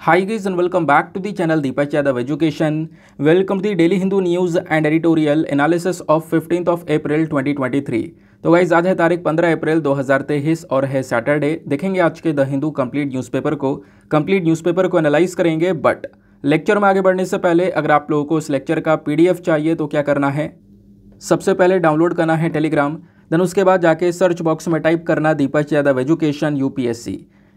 High guys and welcome back to the channel Deepak Yadav education welcome to the daily Hindu news and editorial analysis of 15th of April 2023. तो guys आज है तारीख 15 अप्रैल 2023 और है Saturday देखेंगे आज के द हिंदू कंप्लीट न्यूज़पेपर को कंप्लीट न्यूज़पेपर को एनालाइज करेंगे बट लेक्चर में आगे बढ़ने से पहले अगर आप लोगों को इस लेक्चर का पी चाहिए तो क्या करना है सबसे पहले डाउनलोड करना है टेलीग्राम देन उसके बाद जाके सर्च बॉक्स में टाइप करना दीपक यादव एजुकेशन यू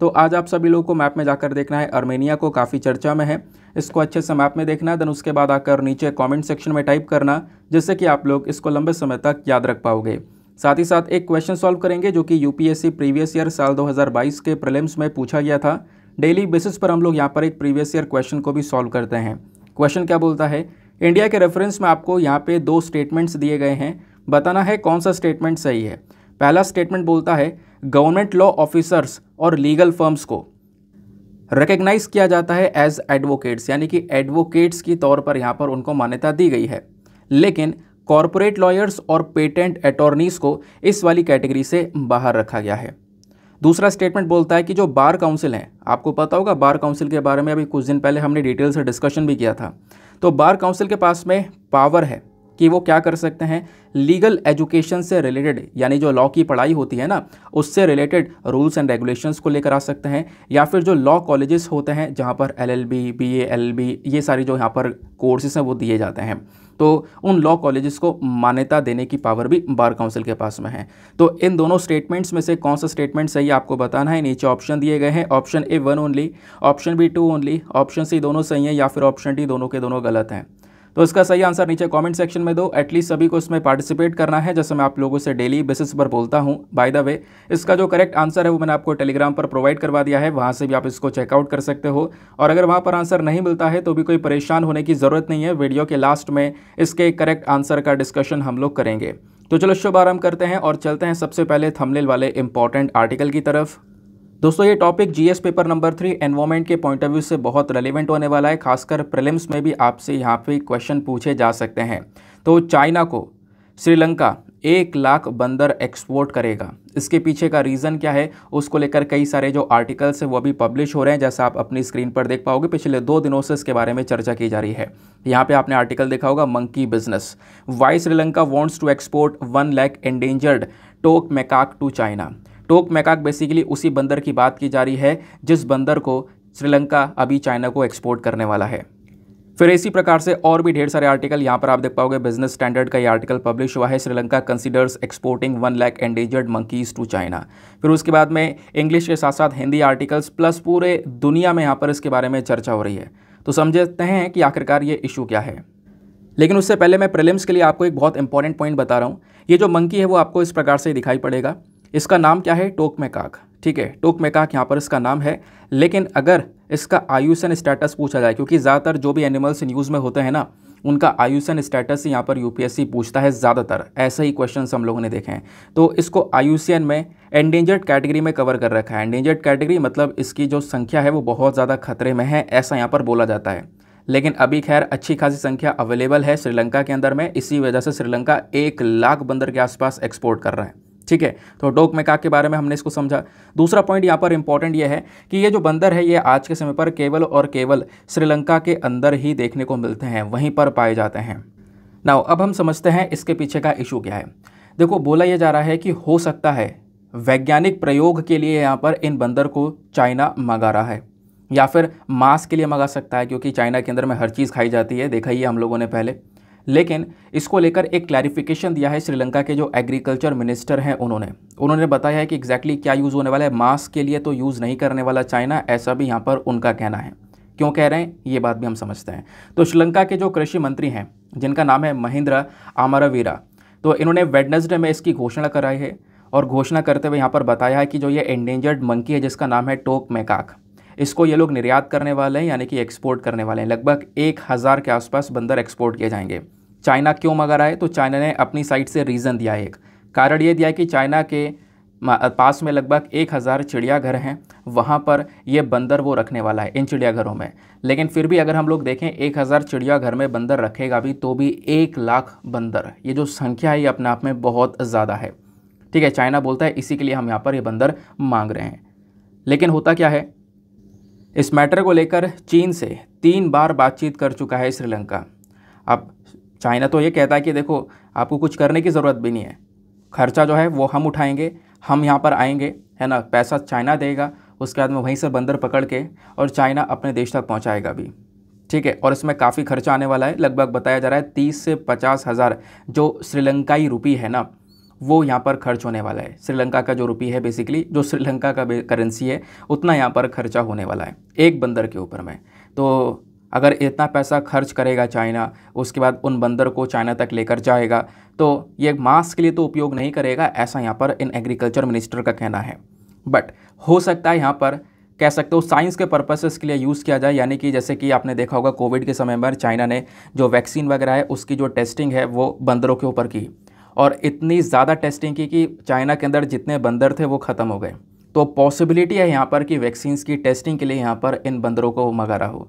तो आज आप सभी लोगों को मैप में जाकर देखना है आर्मेनिया को काफ़ी चर्चा में है इसको अच्छे से मैप में देखना है देन उसके बाद आकर नीचे कमेंट सेक्शन में टाइप करना जिससे कि आप लोग इसको लंबे समय तक याद रख पाओगे साथ ही साथ एक क्वेश्चन सॉल्व करेंगे जो कि यूपीएससी प्रीवियस ईयर साल 2022 के प्रलिम्स में पूछा गया था डेली बेसिस पर हम लोग यहाँ पर एक प्रीवियस ईयर क्वेश्चन को भी सॉल्व करते हैं क्वेश्चन क्या बोलता है इंडिया के रेफरेंस में आपको यहाँ पे दो स्टेटमेंट्स दिए गए हैं बताना है कौन सा स्टेटमेंट सही है पहला स्टेटमेंट बोलता है गवर्नमेंट लॉ ऑफिसर्स और लीगल फर्म्स को रिकग्नाइज किया जाता है एज एडवोकेट्स यानी कि एडवोकेट्स की तौर पर यहाँ पर उनको मान्यता दी गई है लेकिन कॉरपोरेट लॉयर्स और पेटेंट अटॉर्नीस को इस वाली कैटेगरी से बाहर रखा गया है दूसरा स्टेटमेंट बोलता है कि जो बार काउंसिल हैं आपको पता होगा बार काउंसिल के बारे में अभी कुछ दिन पहले हमने डिटेल से डिस्कशन भी किया था तो बार काउंसिल के पास में पावर है कि वो क्या कर सकते हैं लीगल एजुकेशन से रिलेटेड यानी जो लॉ की पढ़ाई होती है ना उससे रिलेटेड रूल्स एंड रेगुलेशंस को लेकर आ सकते हैं या फिर जो लॉ कॉलेजेस होते हैं जहाँ पर L L B B L B ये सारी जो यहाँ पर कोर्सेज हैं वो दिए जाते हैं तो उन लॉ कॉलेजेस को मान्यता देने की पावर भी बार काउंसिल के पास में है तो इन दोनों स्टेटमेंट्स में से कौन सा स्टेटमेंट सही आपको बताना है नीचे ऑप्शन दिए गए हैं option A one only option B two only option C दोनों सही हैं या फिर ऑप्शन डी दोनों के दोनों गलत हैं तो इसका सही आंसर नीचे कमेंट सेक्शन में दो एटलीस्ट सभी को इसमें पार्टिसिपेट करना है जैसे मैं आप लोगों से डेली बेसिस पर बोलता हूँ बाय द वे इसका जो करेक्ट आंसर है वो मैंने आपको टेलीग्राम पर प्रोवाइड करवा दिया है वहाँ से भी आप इसको चेकआउट कर सकते हो और अगर वहाँ पर आंसर नहीं मिलता है तो भी कोई परेशान होने की ज़रूरत नहीं है वीडियो के लास्ट में इसके करेक्ट आंसर का डिस्कशन हम लोग करेंगे तो चलो शुभ करते हैं और चलते हैं सबसे पहले थमलेल वाले इंपॉर्टेंट आर्टिकल की तरफ दोस्तों ये topic GS paper number three environment के पॉइंट ऑफ व्यू से बहुत रेलिवेंट होने वाला है खासकर प्रलिम्स में भी आपसे यहाँ पे क्वेश्चन पूछे जा सकते हैं तो चाइना को श्रीलंका एक लाख बंदर एक्सपोर्ट करेगा इसके पीछे का रीज़न क्या है उसको लेकर कई सारे जो आर्टिकल्स हैं वो अभी पब्लिश हो रहे हैं जैसा आप अपनी स्क्रीन पर देख पाओगे पिछले दो दिनों से इसके बारे में चर्चा की जा रही है यहाँ पे आपने आर्टिकल देखा होगा monkey business why Sri Lanka wants to export one lakh endangered toque macaque to China toque macaque basically उसी बंदर की बात की जा रही है जिस बंदर को श्रीलंका अभी चाइना को एक्सपोर्ट करने वाला है फिर इसी प्रकार से और भी ढेर सारे आर्टिकल यहाँ पर आप देख पाओगे बिजनेस स्टैंडर्ड का ये आर्टिकल पब्लिश हुआ है Sri Lanka considers exporting one lakh endangered monkeys to China फिर उसके बाद में इंग्लिश के साथ साथ हिंदी आर्टिकल्स प्लस पूरे दुनिया में यहाँ पर इसके बारे में चर्चा हो रही है तो समझते हैं कि आखिरकार ये इशू क्या है लेकिन उससे पहले मैं प्रिलिम्स के लिए आपको एक बहुत इंपॉर्टेंट पॉइंट बता रहा हूँ ये जो मंकी है वो आपको इस प्रकार से दिखाई पड़ेगा इसका नाम क्या है टोक में काक ठीक है टोक में काक यहाँ पर इसका नाम है लेकिन अगर इसका आयुषन स्टेटस पूछा जाए क्योंकि ज़्यादातर जो भी एनिमल्स न्यूज़ में होते हैं ना उनका आयुषन स्टेटस यहाँ पर यूपीएससी पूछता है ज़्यादातर ऐसे ही क्वेश्चन हम लोगों ने देखे हैं तो इसको आयुषन में एंडेंजर्ड कैटेगरी में कवर कर रखा है एंडेंजर्ड कैटेगरी मतलब इसकी जो संख्या है वो बहुत ज़्यादा खतरे में है ऐसा यहाँ पर बोला जाता है लेकिन अभी खैर अच्छी खासी संख्या अवेलेबल है श्रीलंका के अंदर में इसी वजह से श्रीलंका एक लाख बंदर के आसपास एक्सपोर्ट कर रहा है ठीक है तो डॉग मैकाक के बारे में हमने इसको समझा दूसरा पॉइंट यहाँ पर इंपॉर्टेंट यह है कि ये जो बंदर है ये आज के समय पर केवल और केवल श्रीलंका के अंदर ही देखने को मिलते हैं वहीं पर पाए जाते हैं नाउ अब हम समझते हैं इसके पीछे का इशू क्या है देखो बोला यह जा रहा है कि हो सकता है वैज्ञानिक प्रयोग के लिए यहाँ पर इन बंदर को चाइना मंगा रहा है या फिर मांस के लिए मंगा सकता है क्योंकि चाइना के अंदर में हर चीज़ खाई जाती है देखा ही है हम लोगों ने पहले लेकिन इसको लेकर एक क्लैरिफिकेशन दिया है श्रीलंका के जो एग्रीकल्चर मिनिस्टर हैं उन्होंने उन्होंने बताया है कि एग्जैक्टली क्या यूज़ होने वाला है मास्क के लिए तो यूज़ नहीं करने वाला चाइना ऐसा भी यहाँ पर उनका कहना है क्यों कह रहे हैं ये बात भी हम समझते हैं तो श्रीलंका के जो कृषि मंत्री हैं जिनका नाम है महिंद्र आमरावीरा तो इन्होंने वेडनेसडे में इसकी घोषणा कराई है और घोषणा करते हुए यहाँ पर बताया है कि जो ये एंडेंजर्ड मंकी है जिसका नाम है टोक मैकाक इसको ये लोग निर्यात करने वाले हैं यानी कि एक्सपोर्ट करने वाले हैं लगभग एक हज़ार के आसपास बंदर एक्सपोर्ट किए जाएंगे चाइना क्यों मंगा रहा है तो चाइना ने अपनी साइड से रीज़न दिया है एक कारण ये दिया है कि चाइना के पास में लगभग एक हज़ार चिड़ियाघर हैं वहाँ पर ये बंदर वो रखने वाला है इन चिड़ियाघरों में लेकिन फिर भी अगर हम लोग देखें एक हज़ार चिड़ियाघर में बंदर रखेगा भी तो भी एक लाख बंदर ये जो संख्या है ये अपने आप में बहुत ज़्यादा है ठीक है चाइना बोलता है इसी के लिए हम यहाँ पर ये बंदर मांग रहे हैं लेकिन होता क्या है इस मैटर को लेकर चीन से तीन बार बातचीत कर चुका है श्रीलंका अब चाइना तो ये कहता है कि देखो आपको कुछ करने की ज़रूरत भी नहीं है खर्चा जो है वो हम उठाएंगे हम यहाँ पर आएंगे है ना पैसा चाइना देगा उसके बाद में वहीं से बंदर पकड़ के और चाइना अपने देश तक पहुँचाएगा भी ठीक है और इसमें काफ़ी खर्चा आने वाला है लगभग बताया जा रहा है तीस से पचास हज़ार जो श्रीलंकाई रुपी है ना वो यहाँ पर खर्च होने वाला है श्रीलंका का जो रुपी है बेसिकली जो श्रीलंका का करेंसी है उतना यहाँ पर खर्चा होने वाला है एक बंदर के ऊपर में तो अगर इतना पैसा खर्च करेगा चाइना उसके बाद उन बंदर को चाइना तक लेकर जाएगा तो ये मांस के लिए तो उपयोग नहीं करेगा ऐसा यहाँ पर इन एग्रीकल्चर मिनिस्टर का कहना है बट हो सकता है यहाँ पर कह सकते हो साइंस के पर्पसेस के लिए यूज़ किया जाए यानी कि जैसे कि आपने देखा होगा कोविड के समय पर चाइना ने जो वैक्सीन वगैरह है उसकी जो टेस्टिंग है वो बंदरों के ऊपर की और इतनी ज़्यादा टेस्टिंग की कि चाइना के अंदर जितने बंदर थे वो ख़त्म हो गए तो पॉसिबिलिटी है यहाँ पर कि वैक्सीन की टेस्टिंग के लिए यहाँ पर इन बंदरों को मंगा रहा हो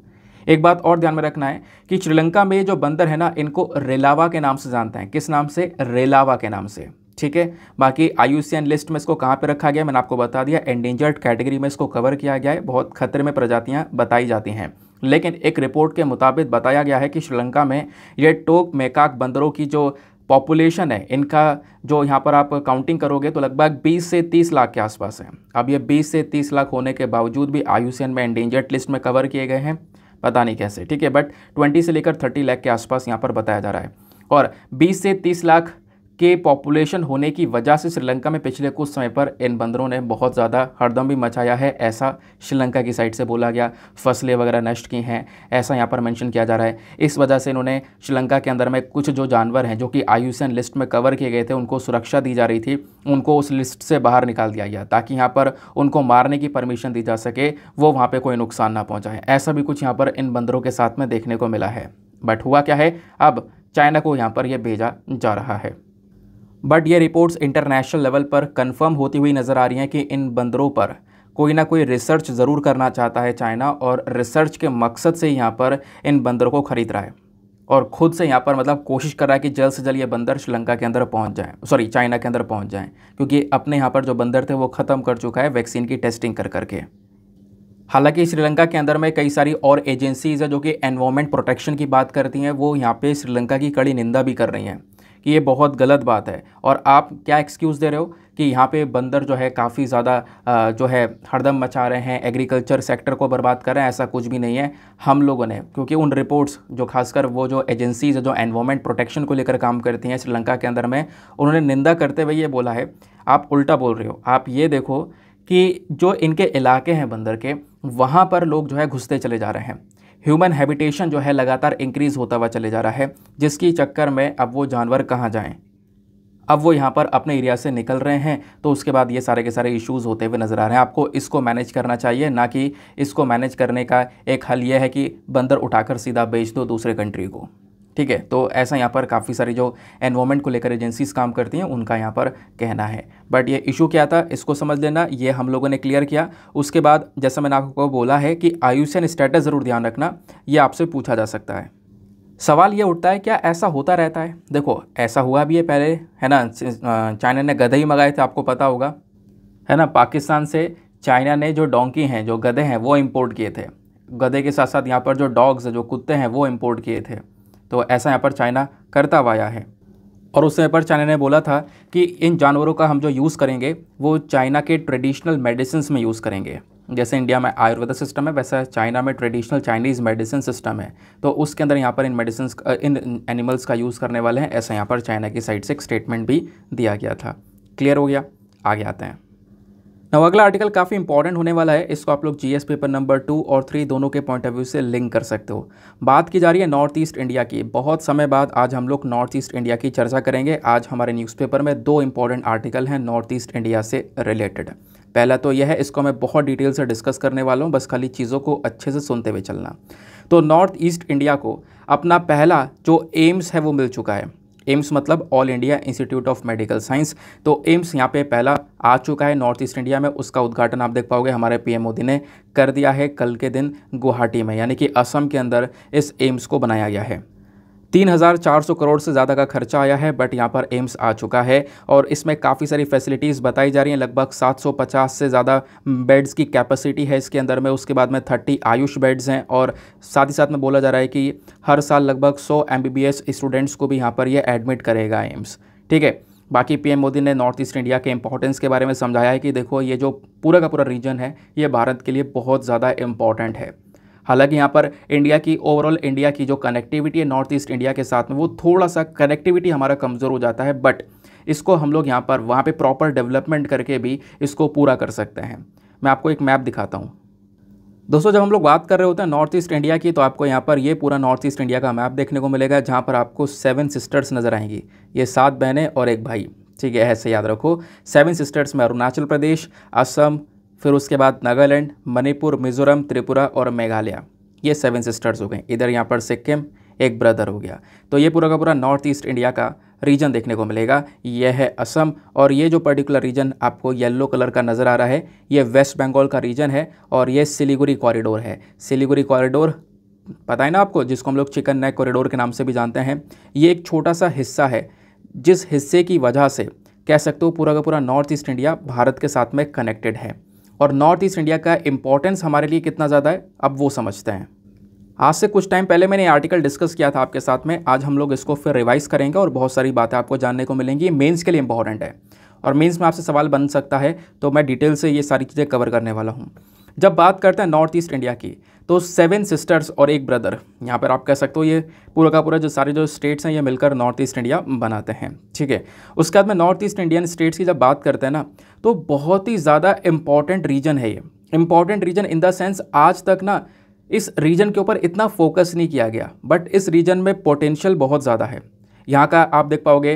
एक बात और ध्यान में रखना है कि श्रीलंका में जो बंदर है ना इनको रेलावा के नाम से जानते हैं किस नाम से रेलावा के नाम से ठीक है बाकी आयुसीएन लिस्ट में इसको कहाँ पे रखा गया मैंने आपको बता दिया एंडेंजर्ड कैटेगरी में इसको कवर किया गया है बहुत खतरे में प्रजातियाँ बताई जाती हैं लेकिन एक रिपोर्ट के मुताबिक बताया गया है कि श्रीलंका में ये टोक मेकाक बंदरों की जो पॉपुलेशन है इनका जो यहाँ पर आप काउंटिंग करोगे तो लगभग 20 से 30 लाख के आसपास है अब ये 20 से 30 लाख होने के बावजूद भी आयुसीएन में एंडेंजर्ड लिस्ट में कवर किए गए हैं पता नहीं कैसे ठीक है बट ट्वेंटी से लेकर थर्टी लाख के आसपास यहाँ पर बताया जा रहा है और बीस से तीस लाख के पॉपुलेशन होने की वजह से श्रीलंका में पिछले कुछ समय पर इन बंदरों ने बहुत ज़्यादा हरदम भी मचाया है ऐसा श्रीलंका की साइड से बोला गया फसलें वगैरह नष्ट की हैं ऐसा यहाँ पर मेंशन किया जा रहा है इस वजह से इन्होंने श्रीलंका के अंदर में कुछ जो जानवर हैं जो कि आयुषन लिस्ट में कवर किए गए थे उनको सुरक्षा दी जा रही थी उनको उस लिस्ट से बाहर निकाल दिया गया ताकि यहाँ पर उनको मारने की परमिशन दी जा सके वो वहाँ पर कोई नुकसान ना पहुँचाए ऐसा भी कुछ यहाँ पर इन बंदरों के साथ में देखने को मिला है बट हुआ क्या है अब चाइना को यहाँ पर यह भेजा जा रहा है बट ये रिपोर्ट्स इंटरनेशनल लेवल पर कंफर्म होती हुई नज़र आ रही हैं कि इन बंदरों पर कोई ना कोई रिसर्च ज़रूर करना चाहता है चाइना और रिसर्च के मकसद से यहाँ पर इन बंदरों को ख़रीद रहा है और ख़ुद से यहाँ पर मतलब कोशिश कर रहा है कि जल्द से जल्द ये बंदर श्रीलंका के अंदर पहुँच जाएँ सॉरी चाइना के अंदर पहुँच जाएँ क्योंकि अपने यहाँ पर जो बंदर थे वो ख़त्म कर चुका है वैक्सीन की टेस्टिंग कर करके हालांकि श्रीलंका के अंदर में कई सारी और एजेंसीज़ हैं जो कि एनवायरमेंट प्रोटेक्शन की बात करती हैं वो यहाँ पे श्रीलंका की कड़ी निंदा भी कर रही हैं कि ये बहुत गलत बात है और आप क्या एक्सक्यूज़ दे रहे हो कि यहाँ पे बंदर जो है काफ़ी ज़्यादा जो है हरदम मचा रहे हैं एग्रीकल्चर सेक्टर को बर्बाद कर रहे हैं ऐसा कुछ भी नहीं है हम लोगों ने क्योंकि उन रिपोर्ट्स जो खासकर वो जो एजेंसीज जो एनवायरमेंट प्रोटेक्शन को लेकर काम करती हैं श्रीलंका के अंदर में उन्होंने निंदा करते हुए ये बोला है आप उल्टा बोल रहे हो आप ये देखो कि जो इनके इलाके हैं बंदर के वहाँ पर लोग जो है घुसते चले जा रहे हैं ह्यूमन हैबिटेशन जो है लगातार इंक्रीज़ होता हुआ चले जा रहा है जिसकी चक्कर में अब वो जानवर कहाँ जाएँ अब वो यहाँ पर अपने एरिया से निकल रहे हैं तो उसके बाद ये सारे के सारे इश्यूज़ होते हुए नज़र आ रहे हैं आपको इसको मैनेज करना चाहिए ना कि इसको मैनेज करने का एक हल यह है कि बंदर उठाकर सीधा बेच दो दूसरे कंट्री को ठीक है तो ऐसा यहाँ पर काफ़ी सारी जो एनवायरमेंट को लेकर एजेंसीज काम करती हैं उनका यहाँ पर कहना है बट ये इशू क्या था इसको समझ लेना ये हम लोगों ने क्लियर किया उसके बाद जैसा मैंने आपको बोला है कि आयुषन स्टेटस ज़रूर ध्यान रखना ये आपसे पूछा जा सकता है सवाल ये उठता है क्या ऐसा होता रहता है देखो ऐसा हुआ भी है पहले है ना चाइना ने गधे ही मंगाए थे आपको पता होगा है ना पाकिस्तान से चाइना ने जो डोंकी हैं जो गधे हैं वो इम्पोर्ट किए थे गधे के साथ साथ यहाँ पर जो डॉग्स जो कुत्ते हैं वो इम्पोर्ट किए थे तो ऐसा यहाँ पर चाइना करता हुआ आया है और उस समय पर चाइना ने बोला था कि इन जानवरों का हम जो यूज़ करेंगे वो चाइना के ट्रेडिशनल मेडिसिन में यूज़ करेंगे जैसे इंडिया में आयुर्वेदा सिस्टम है वैसा चाइना में ट्रेडिशनल चाइनीज़ मेडिसिन सिस्टम है तो उसके अंदर यहाँ पर इन मेडिसिन इन एनिमल्स का यूज़ करने वाले हैं ऐसा यहाँ पर चाइना की साइड से एक स्टेटमेंट भी दिया गया था क्लियर हो गया आगे आते हैं ना अगला आर्टिकल काफ़ी इंपॉर्टेंट होने वाला है इसको आप लोग जीएस पेपर नंबर टू और थ्री दोनों के पॉइंट ऑफ व्यू से लिंक कर सकते हो बात की जा रही है नॉर्थ ईस्ट इंडिया की बहुत समय बाद आज हम लोग नॉर्थ ईस्ट इंडिया की चर्चा करेंगे आज हमारे न्यूज़पेपर में दो इंपॉर्टेंट आर्टिकल हैं नॉर्थ ईस्ट इंडिया से रिलेटेड पहला तो यह है इसको मैं बहुत डिटेल से डिस्कस करने वाला हूँ बस खाली चीज़ों को अच्छे से सुनते हुए चलना तो नॉर्थ ईस्ट इंडिया को अपना पहला जो एम्स है वो मिल चुका है एम्स मतलब All India Institute of Medical Science तो एम्स यहाँ पे पहला आ चुका है नॉर्थ ईस्ट इंडिया में उसका उद्घाटन आप देख पाओगे हमारे पीएम मोदी ने कर दिया है कल के दिन गुवाहाटी में यानी कि असम के अंदर इस एम्स को बनाया गया है 3400 करोड़ से ज़्यादा का खर्चा आया है बट यहाँ पर एम्स आ चुका है और इसमें काफ़ी सारी फैसिलिटीज़ बताई जा रही हैं लगभग 750 से ज़्यादा बेड्स हम्म, की कैपेसिटी है इसके अंदर में उसके बाद में 30 आयुष बेड्स हैं और साथ ही साथ में बोला जा रहा है कि हर साल लगभग 100 एस स्टूडेंट्स को भी यहाँ पर ये एडमिट करेगा एम्स ठीक है बाकी पीएम मोदी ने नॉर्थ ईस्ट इंडिया के इम्पोर्टेंस के बारे में समझाया है कि देखो ये जो पूरा का पूरा रीजन है ये भारत के लिए बहुत ज़्यादा इम्पॉर्टेंट है हालांकि यहाँ पर इंडिया की ओवरऑल इंडिया की जो कनेक्टिविटी है नॉर्थ ईस्ट इंडिया के साथ में वो थोड़ा सा कनेक्टिविटी हमारा कमज़ोर हो जाता है बट इसको हम लोग यहाँ पर वहाँ पर प्रॉपर डेवलपमेंट करके भी इसको पूरा कर सकते हैं मैं आपको एक मैप दिखाता हूँ दोस्तों जब हम लोग बात कर रहे होते हैं नॉर्थ ईस्ट इंडिया की तो आपको यहाँ पर ये पूरा नॉर्थ ईस्ट इंडिया का मैप देखने को मिलेगा जहाँ पर आपको सेवन सिस्टर्स नज़र आएंगी ये सात बहनें और एक भाई ठीक है ऐसे याद रखो सेवन सिस्टर्स में अरुणाचल प्रदेश असम फिर उसके बाद नागालैंड मणिपुर मिजोरम त्रिपुरा और मेघालय ये सेवन सिस्टर्स हो गए इधर यहाँ पर सिक्किम एक ब्रदर हो गया तो ये पूरा का पूरा नॉर्थ ईस्ट इंडिया का रीजन देखने को मिलेगा यह है असम और ये जो पर्टिकुलर रीजन आपको येलो कलर का नज़र आ रहा है ये वेस्ट बंगाल का रीजन है और ये सिलीगुड़ी कॉरिडोर है सिलीगुड़ी कॉरिडोर पता है ना आपको जिसको हम लोग चिकन नेक कॉरिडोर के नाम से भी जानते हैं ये एक छोटा सा हिस्सा है जिस हिस्से की वजह से कह सकते हो पूरा का पूरा नॉर्थ ईस्ट इंडिया भारत के साथ में कनेक्टेड है और नॉर्थ ईस्ट इंडिया का इम्पोर्टेंस हमारे लिए कितना ज़्यादा है अब वो समझते हैं आज से कुछ टाइम पहले मैंने आर्टिकल डिस्कस किया था आपके साथ में आज हम लोग इसको फिर रिवाइज़ करेंगे और बहुत सारी बातें आपको जानने को मिलेंगी मेंस के लिए इंपॉर्टेंट है और मेंस में आपसे सवाल बन सकता है तो मैं डिटेल से ये सारी चीज़ें कवर करने वाला हूँ जब बात करते हैं नॉर्थ ईस्ट इंडिया की तो सेवन सिस्टर्स और एक ब्रदर यहाँ पर आप कह सकते हो ये पूरा का पूरा जो सारे जो स्टेट्स हैं ये मिलकर नॉर्थ ईस्ट इंडिया बनाते हैं ठीक है उसके बाद में नॉर्थ ईस्ट इंडियन स्टेट्स की जब बात करते हैं ना तो बहुत ही ज़्यादा इम्पॉर्टेंट रीजन है ये important region in the sense आज तक ना इस रीजन के ऊपर इतना फोकस नहीं किया गया बट इस रीजन में पोटेंशियल बहुत ज़्यादा है यहाँ का आप देख पाओगे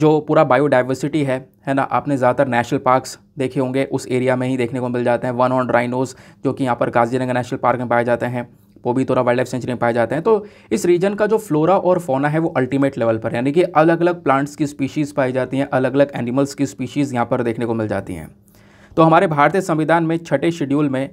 जो पूरा बायोडाइवर्सिटी है है ना आपने ज़्यादातर नेशनल पार्क्स देखे होंगे उस एरिया में ही देखने को मिल जाते हैं वन ऑन राइनोज जो कि यहाँ पर काजीरंगा नेशनल पार्क में पाए जाते हैं पोबीतोरा वाइल्ड लाइफ सेंचुरी में पाए जाते हैं तो इस रीजन का जो फ्लोरा और फोना है वो अल्टीमेट लेवल पर यानी कि अलग अलग प्लांट्स की स्पीशीज़ पाई जाती हैं अलग अलग एनिमल्स की स्पीशीज़ यहाँ पर देखने को मिल जाती हैं तो हमारे भारतीय संविधान में छठे शेड्यूल में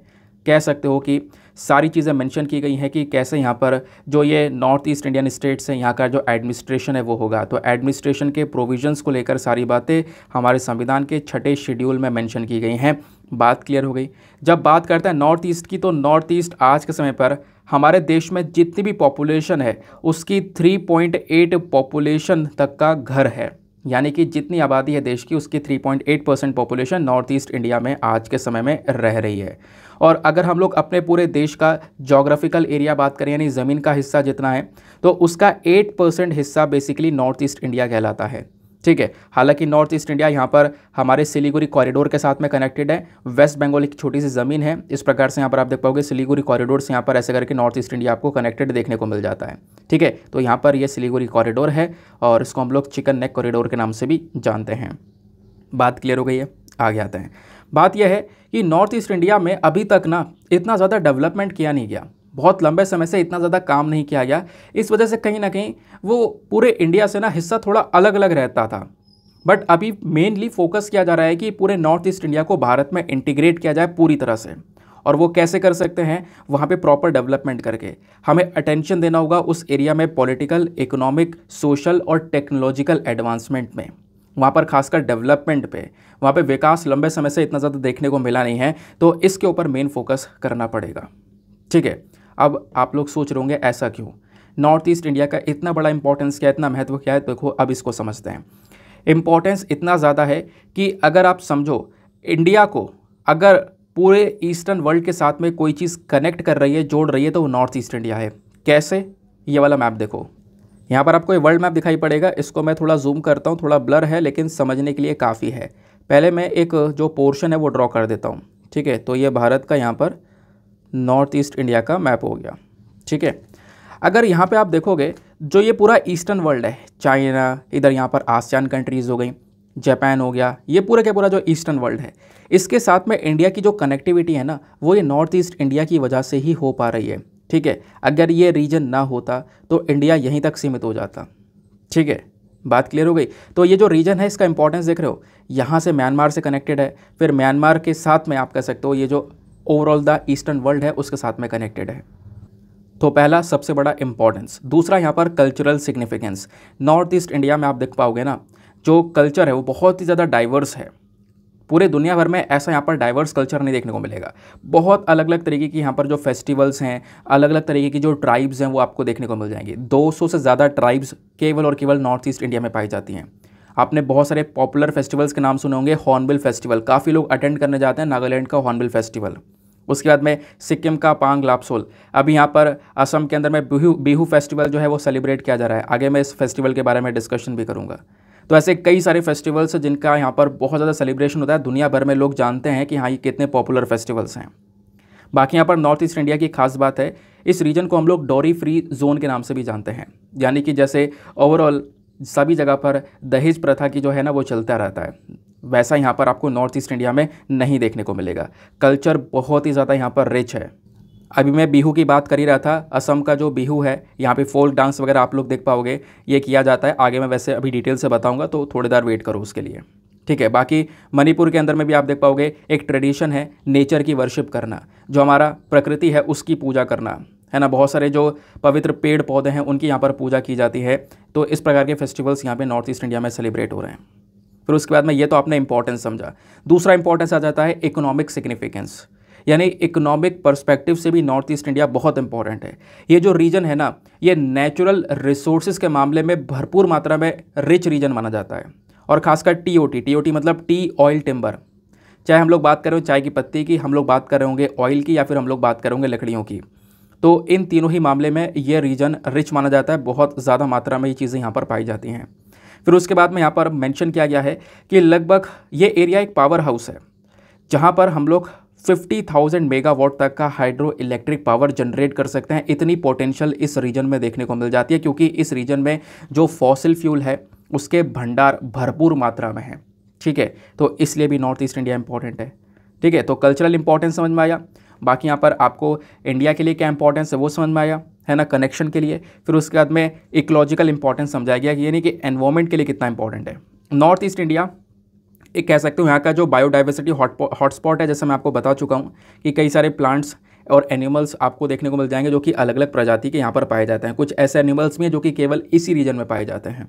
कह सकते हो कि सारी चीज़ें मेंशन की गई हैं कि कैसे यहाँ पर जो ये नॉर्थ ईस्ट इंडियन स्टेट्स हैं यहाँ का जो एडमिनिस्ट्रेशन है वो होगा तो एडमिनिस्ट्रेशन के प्रोविजंस को लेकर सारी बातें हमारे संविधान के छठे शेड्यूल में मेंशन की गई हैं बात क्लियर हो गई जब बात करते हैं नॉर्थ ईस्ट की तो नॉर्थ ईस्ट आज के समय पर हमारे देश में जितनी भी पॉपुलेशन है उसकी थ्री पॉपुलेशन तक का घर है यानी कि जितनी आबादी है देश की उसकी 3.8 percent population North east India में आज के समय में रह रही है और अगर हम लोग अपने पूरे देश का जोग्राफिकल एरिया बात करें यानी ज़मीन का हिस्सा जितना है तो उसका 8 परसेंट हिस्सा बेसिकली नॉर्थ ईस्ट इंडिया कहलाता है ठीक है हालांकि नॉर्थ ईस्ट इंडिया यहाँ पर हमारे सिलीगुड़ी कॉरिडोर के साथ में कनेक्टेड है वेस्ट बंगाल एक छोटी सी ज़मीन है इस प्रकार से यहाँ पर आप देख पाओगे सिलीगुड़ी कॉरिडोर से यहाँ पर ऐसे करके नॉर्थ ईस्ट इंडिया आपको कनेक्टेड देखने को मिल जाता है ठीक है तो यहाँ पर यह सिलीगुड़ी कॉरिडोर है और इसको हम लोग चिकन नेक कॉरिडोर के नाम से भी जानते हैं बात क्लियर हो गई है आगे आते हैं बात यह है कि नॉर्थ ईस्ट इंडिया में अभी तक ना इतना ज़्यादा डेवलपमेंट किया नहीं गया बहुत लंबे समय से इतना ज़्यादा काम नहीं किया गया इस वजह से कहीं ना कहीं वो पूरे इंडिया से ना हिस्सा थोड़ा अलग अलग रहता था बट अभी मेनली फोकस किया जा रहा है कि पूरे नॉर्थ ईस्ट इंडिया को भारत में इंटीग्रेट किया जाए पूरी तरह से और वो कैसे कर सकते हैं वहाँ पे प्रॉपर डेवलपमेंट करके हमें अटेंशन देना होगा उस एरिया में पॉलिटिकल इकोनॉमिक सोशल और टेक्नोलॉजिकल एडवांसमेंट में वहाँ पर खासकर डेवलपमेंट पे वहाँ पे विकास लंबे समय से इतना ज़्यादा देखने को मिला नहीं है तो इसके ऊपर मेन फोकस करना पड़ेगा ठीक है अब आप लोग सोच रहे होंगे ऐसा क्यों नॉर्थ ईस्ट इंडिया का इतना बड़ा इंपॉर्टेंस क्या इतना महत्व क्या है देखो अब इसको समझते हैं इम्पोर्टेंस इतना ज़्यादा है कि अगर आप समझो इंडिया को अगर पूरे ईस्टर्न वर्ल्ड के साथ में कोई चीज़ कनेक्ट कर रही है जोड़ रही है तो वो नॉर्थ ईस्ट इंडिया है कैसे ये वाला मैप देखो यहाँ पर आपको ये वर्ल्ड मैप दिखाई पड़ेगा इसको मैं थोड़ा जूम करता हूँ थोड़ा ब्लर है लेकिन समझने के लिए काफ़ी है पहले मैं एक जो पोर्शन है वो ड्रॉ कर देता हूँ ठीक है तो ये भारत का यहाँ पर नॉर्थ ईस्ट इंडिया का मैप हो गया ठीक है अगर यहाँ पे आप देखोगे जो ये पूरा ईस्टर्न वर्ल्ड है चाइना इधर यहाँ पर आसियान कंट्रीज़ हो गई जापान हो गया ये पूरा क्या पूरा जो ईस्टर्न वर्ल्ड है इसके साथ में इंडिया की जो कनेक्टिविटी है ना वो ये नॉर्थ ईस्ट इंडिया की वजह से ही हो पा रही है ठीक है अगर ये रीजन ना होता तो इंडिया यहीं तक सीमित हो जाता ठीक है बात क्लियर हो गई तो ये जो रीजन है इसका इंपॉर्टेंस देख रहे हो यहाँ से म्यांमार से कनेक्टेड है फिर म्यांमार के साथ में आप कह सकते हो ये जो ओवरऑल द ईस्टर्न वर्ल्ड है उसके साथ में कनेक्टेड है तो पहला सबसे बड़ा इंपॉर्टेंस दूसरा यहाँ पर cultural significance North east India में आप देख पाओगे ना जो कल्चर है वो बहुत ही ज़्यादा डाइवर्स है पूरे दुनिया भर में ऐसा यहाँ पर डाइवर्स कल्चर नहीं देखने को मिलेगा बहुत अलग अलग तरीके की यहाँ पर जो फेस्टिवल्स हैं अलग अलग तरीके की जो ट्राइब्स हैं वो आपको देखने को मिल जाएंगी 200 से ज़्यादा ट्राइब्स केवल और केवल नॉर्थ ईस्ट इंडिया में पाई जाती हैं आपने बहुत सारे पॉपुलर फेस्टिवल्स के नाम सुने होंगे हॉर्नबिल फेस्टिवल काफ़ी लोग अटेंड करने जाते हैं नागालैंड का हॉर्नबिल फेस्टिवल उसके बाद में सिक्किम का पांग लापसोल अभी यहाँ पर असम के अंदर में बिहू बिहू फेस्टिवल जो है वो सेलिब्रेट किया जा रहा है आगे मैं इस फेस्टिवल के बारे में डिस्कशन भी करूँगा तो ऐसे कई सारे फेस्टिवल्स जिनका यहाँ पर बहुत ज़्यादा सेलिब्रेशन होता है दुनिया भर में लोग जानते हैं कि हाँ ये कितने पॉपुलर फेस्टिवल्स हैं बाकी यहाँ पर नॉर्थ ईस्ट इंडिया की खास बात है इस रीजन को हम लोग डोरी फ्री जोन के नाम से भी जानते हैं यानी कि जैसे ओवरऑल सभी जगह पर दहेज प्रथा की जो है ना वो चलता रहता है वैसा यहाँ पर आपको नॉर्थ ईस्ट इंडिया में नहीं देखने को मिलेगा कल्चर बहुत ही ज़्यादा यहाँ पर रिच है अभी मैं बिहू की बात कर ही रहा था असम का जो बिहू है यहाँ पे फोल्क डांस वगैरह आप लोग देख पाओगे ये किया जाता है आगे मैं वैसे अभी डिटेल से बताऊँगा तो थोड़ी देर वेट करो उसके लिए ठीक है बाकी मणिपुर के अंदर में भी आप देख पाओगे एक ट्रेडिशन है नेचर की वर्शिप करना जो हमारा प्रकृति है उसकी पूजा करना है ना बहुत सारे जो पवित्र पेड़ पौधे हैं उनकी यहाँ पर पूजा की जाती है तो इस प्रकार के फेस्टिवल्स यहाँ पे नॉर्थ ईस्ट इंडिया में सेलिब्रेट हो रहे हैं फिर उसके बाद में ये तो आपने इंपॉर्टेंस समझा दूसरा इंपॉर्टेंस आ जाता है इकोनॉमिक सिग्निफिकेंस यानी इकोनॉमिक पर्सपेक्टिव से भी नॉर्थ ईस्ट इंडिया बहुत इंपॉर्टेंट है ये जो रीजन है ना ये नेचुरल रिसोर्सेज के मामले में भरपूर मात्रा में रिच रीजन माना जाता है और खासकर T O T T O T मतलब टी ऑयल टिम्बर चाहे हम लोग बात करें चाय की पत्ती की हम लोग बात कर रहे होंगे ऑयल की या फिर हम लोग बात करेंगे लकड़ियों की तो इन तीनों ही मामले में ये रीजन रिच माना जाता है बहुत ज़्यादा मात्रा में ये चीज़ें यहाँ पर पाई जाती हैं फिर उसके बाद में यहाँ पर मैंशन किया गया है कि लगभग ये एरिया एक पावर हाउस है जहाँ पर हम लोग 50,000 मेगावाट तक का हाइड्रो इलेक्ट्रिक पावर जनरेट कर सकते हैं इतनी पोटेंशियल इस रीजन में देखने को मिल जाती है क्योंकि इस रीजन में जो फॉसिल फ्यूल है उसके भंडार भरपूर मात्रा में है ठीक है तो इसलिए भी नॉर्थ ईस्ट इंडिया इंपॉर्टेंट है ठीक है तो कल्चरल इंपॉर्टेंस समझ में आया बाकी यहाँ पर आपको इंडिया के लिए क्या इंपॉर्टेंस है वो समझ में आया है ना कनेक्शन के लिए फिर उसके बाद में इकोलॉजिकल इंपॉर्टेंस समझाया गया कि यानी कि एनवायरमेंट के लिए कितना इंपॉर्टेंट है नॉर्थ ईस्ट इंडिया एक कह सकते हो यहाँ का जो बायोडाइवर्सिटी हॉटस्पॉट है जैसे मैं आपको बता चुका हूँ कि कई सारे प्लांट्स और एनिमल्स आपको देखने को मिल जाएंगे जो कि अलग अलग प्रजाति के यहाँ पर पाए जाते हैं कुछ ऐसे एनिमल्स भी हैं जो कि केवल इसी रीजन में पाए जाते हैं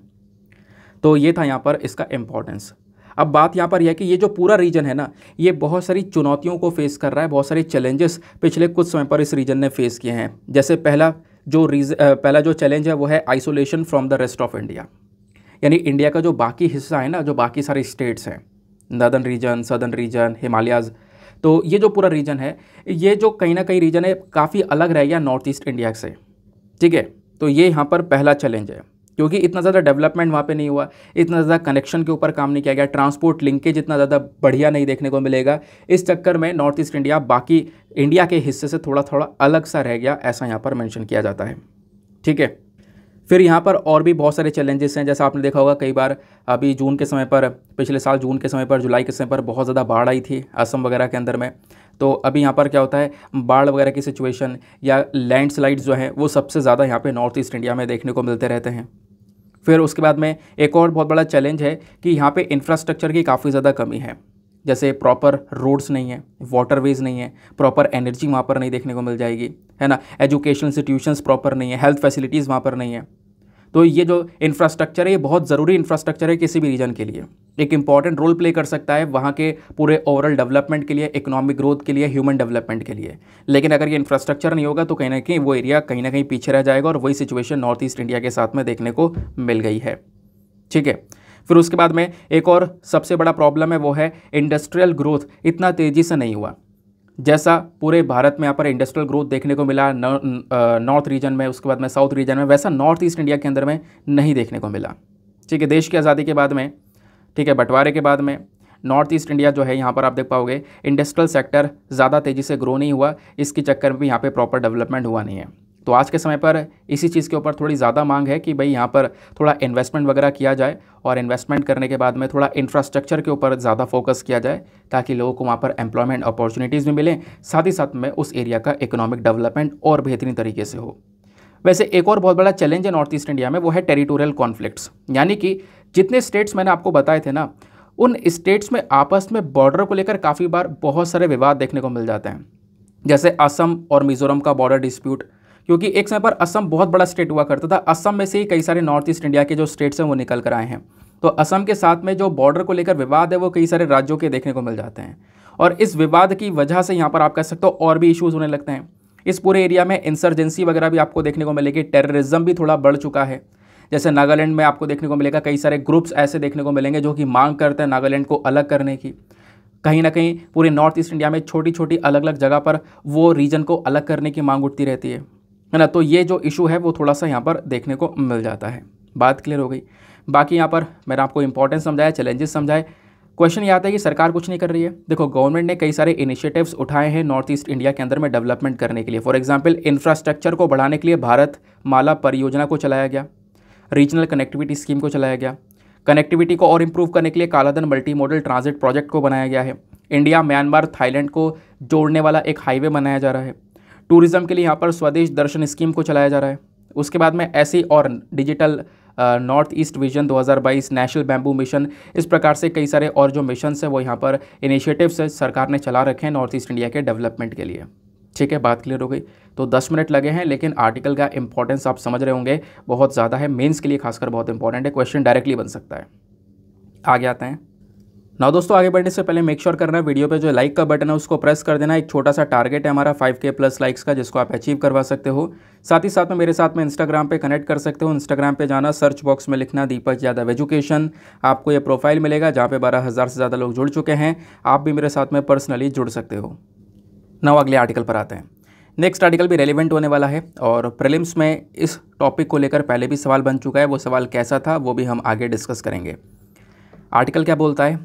तो ये था यहाँ पर इसका इंपॉर्टेंस अब बात यहाँ पर यह है कि ये जो पूरा रीजन है ना ये बहुत सारी चुनौतियों को फेस कर रहा है बहुत सारे चैलेंजेस पिछले कुछ समय पर इस रीजन ने फेस किए हैं जैसे पहला जो रीज पहला जो चैलेंज है वो है isolation from the rest of India यानी इंडिया का जो बाकी हिस्सा है ना जो बाकी सारे स्टेट्स हैं northern region southern region Himalayas तो ये जो पूरा रीजन है ये जो कहीं ना कहीं रीजन है काफ़ी अलग रह गया नॉर्थ ईस्ट इंडिया से ठीक है तो ये यहाँ पर पहला चैलेंज है क्योंकि इतना ज़्यादा डेवलपमेंट वहाँ पे नहीं हुआ इतना ज़्यादा कनेक्शन के ऊपर काम नहीं किया गया ट्रांसपोर्ट लिंकेज इतना ज़्यादा बढ़िया नहीं देखने को मिलेगा इस चक्कर में नॉर्थ ईस्ट इंडिया बाकी इंडिया के हिस्से से थोड़ा थोड़ा अलग सा रह गया ऐसा यहाँ पर मैंशन किया जाता है ठीक है फिर यहाँ पर और भी बहुत सारे चैलेंजेस हैं जैसा आपने देखा होगा कई बार अभी जून के समय पर पिछले साल जून के समय पर जुलाई के समय पर बहुत ज़्यादा बाढ़ आई थी असम वगैरह के अंदर में तो अभी यहाँ पर क्या होता है बाढ़ वगैरह की सिचुएशन या लैंडस्लाइड्स जो हैं वो सबसे ज़्यादा यहाँ पे नॉर्थ ईस्ट इंडिया में देखने को मिलते रहते हैं फिर उसके बाद में एक और बहुत बड़ा चैलेंज है कि यहाँ पे इंफ्रास्ट्रक्चर की काफ़ी ज़्यादा कमी है जैसे प्रॉपर रोड्स नहीं है वाटरवेज नहीं है प्रॉपर एनर्जी वहाँ पर नहीं देखने को मिल जाएगी है ना एजुकेशन इंस्टीट्यूशंस प्रॉपर नहीं है हेल्थ फैसिलिटीज़ वहाँ पर नहीं है तो ये जो इंफ्रास्ट्रक्चर है ये बहुत ज़रूरी इंफ्रास्ट्रक्चर है किसी भी रीजन के लिए एक इंपॉर्टेंट रोल प्ले कर सकता है वहाँ के पूरे ओवरऑल डेवलपमेंट के लिए इकोनॉमिक ग्रोथ के लिए ह्यूमन डेवलपमेंट के लिए लेकिन अगर ये इंफ्रास्ट्रक्चर नहीं होगा तो कहीं ना कहीं वो एरिया कहीं ना कहीं पीछे रह जाएगा और वही सिचुएशन नॉर्थ ईस्ट इंडिया के साथ में देखने को मिल गई है ठीक है फिर उसके बाद में एक और सबसे बड़ा प्रॉब्लम है वो है इंडस्ट्रियल ग्रोथ इतना तेज़ी से नहीं हुआ जैसा पूरे भारत में यहाँ पर इंडस्ट्रियल ग्रोथ देखने को मिला नॉर्थ रीजन में उसके बाद में साउथ रीजन में वैसा नॉर्थ ईस्ट इंडिया के अंदर में नहीं देखने को मिला ठीक है देश की आज़ादी के बाद में ठीक है बंटवारे के बाद में नॉर्थ ईस्ट इंडिया जो है यहाँ पर आप देख पाओगे इंडस्ट्रियल सेक्टर ज़्यादा तेज़ी से ग्रो नहीं हुआ इसके चक्कर में भी यहाँ पर प्रॉपर डेवलपमेंट हुआ नहीं है तो आज के समय पर इसी चीज़ के ऊपर थोड़ी ज़्यादा मांग है कि भाई यहाँ पर थोड़ा इन्वेस्टमेंट वगैरह किया जाए और इन्वेस्टमेंट करने के बाद में थोड़ा इंफ्रास्ट्रक्चर के ऊपर ज़्यादा फोकस किया जाए ताकि लोगों को वहाँ पर एम्प्लॉयमेंट अपॉर्चुनिटीज़ भी मिलें साथ ही साथ में उस एरिया का इकोनॉमिक डेवलपमेंट और बेहतरीन तरीके से हो वैसे एक और बहुत बड़ा चैलेंज है नॉर्थ ईस्ट इंडिया में वो है टेरिटोरियल कॉन्फ्लिक्ट यानी कि जितने स्टेट्स मैंने आपको बताए थे ना उन स्टेट्स में आपस में बॉर्डर को लेकर काफ़ी बार बहुत सारे विवाद देखने को मिल जाते हैं जैसे असम और मिज़ोरम का बॉर्डर डिस्प्यूट क्योंकि एक समय पर असम बहुत बड़ा स्टेट हुआ करता था असम में से ही कई सारे नॉर्थ ईस्ट इंडिया के जो स्टेट्स हैं वो निकल कर आए हैं तो असम के साथ में जो बॉर्डर को लेकर विवाद है वो कई सारे राज्यों के देखने को मिल जाते हैं और इस विवाद की वजह से यहाँ पर आप कह सकते हो और भी इश्यूज़ होने लगते हैं इस पूरे एरिया में इंसर्जेंसी वगैरह भी आपको देखने को मिलेगी टेररिज्म भी थोड़ा बढ़ चुका है जैसे नागालैंड में आपको देखने को मिलेगा कई सारे ग्रुप्स ऐसे देखने को मिलेंगे जो कि मांग करते हैं नागालैंड को अलग करने की कहीं ना कहीं पूरे नॉर्थ ईस्ट इंडिया में छोटी छोटी अलग अलग जगह पर वो रीजन को अलग करने की मांग उठती रहती है है ना तो ये जो इशू है वो थोड़ा सा यहाँ पर देखने को मिल जाता है बात क्लियर हो गई बाकी यहाँ पर मैंने आपको इंपॉर्टेंस समझाया चैलेंजेस समझाए क्वेश्चन ये आता है कि सरकार कुछ नहीं कर रही है देखो गवर्नमेंट ने कई सारे इनिशिएटिव्स उठाए हैं नॉर्थ ईस्ट इंडिया के अंदर में डेवलपमेंट करने के लिए फॉर एग्जांपल इंफ्रास्ट्रक्चर को बढ़ाने के लिए भारत माला परियोजना को चलाया गया रीजनल कनेक्टिविटी स्कीम को चलाया गया कनेक्टिविटी को और इम्प्रूव करने के लिए कालाधन मल्टी मॉडल ट्रांजिट प्रोजेक्ट को बनाया गया है इंडिया म्यांमार थाईलैंड को जोड़ने वाला एक हाईवे बनाया जा रहा है टूरिज़्म के लिए यहाँ पर स्वदेश दर्शन स्कीम को चलाया जा रहा है उसके बाद में ऐसी और digital north east vision 2022 national bamboo mission इस प्रकार से कई सारे और जो मिशन हैं वो यहाँ पर इनिशिएटिव्स है सरकार ने चला रखे हैं नॉर्थ ईस्ट इंडिया के डेवलपमेंट के लिए ठीक है बात क्लियर हो गई तो 10 मिनट लगे हैं लेकिन आर्टिकल का इंपॉर्टेंस आप समझ रहे होंगे बहुत ज़्यादा है मेंस के लिए खासकर बहुत इंपॉर्टेंट है क्वेश्चन डायरेक्टली बन सकता है आगे आते हैं ना दोस्तों आगे बढ़ने से पहले मेक श्योर करना वीडियो पे जो लाइक का बटन है उसको प्रेस कर देना एक छोटा सा टारगेट है हमारा 5k प्लस लाइक्स का जिसको आप अचीव करवा सकते हो साथ ही साथ में मेरे साथ में इंस्टाग्राम पे कनेक्ट कर सकते हो इंस्टाग्राम पे जाना सर्च बॉक्स में लिखना दीपक यादव एजुकेशन आपको ये प्रोफाइल मिलेगा जहाँ पे बारह से ज़्यादा लोग जुड़ चुके हैं आप भी मेरे साथ में पर्सनली जुड़ सकते हो नौ अगले आर्टिकल पर आते हैं नेक्स्ट आर्टिकल भी रेलिवेंट होने वाला है और प्रिलिम्स में इस टॉपिक को लेकर पहले भी सवाल बन चुका है वो सवाल कैसा था वो भी हम आगे डिस्कस करेंगे आर्टिकल क्या बोलता है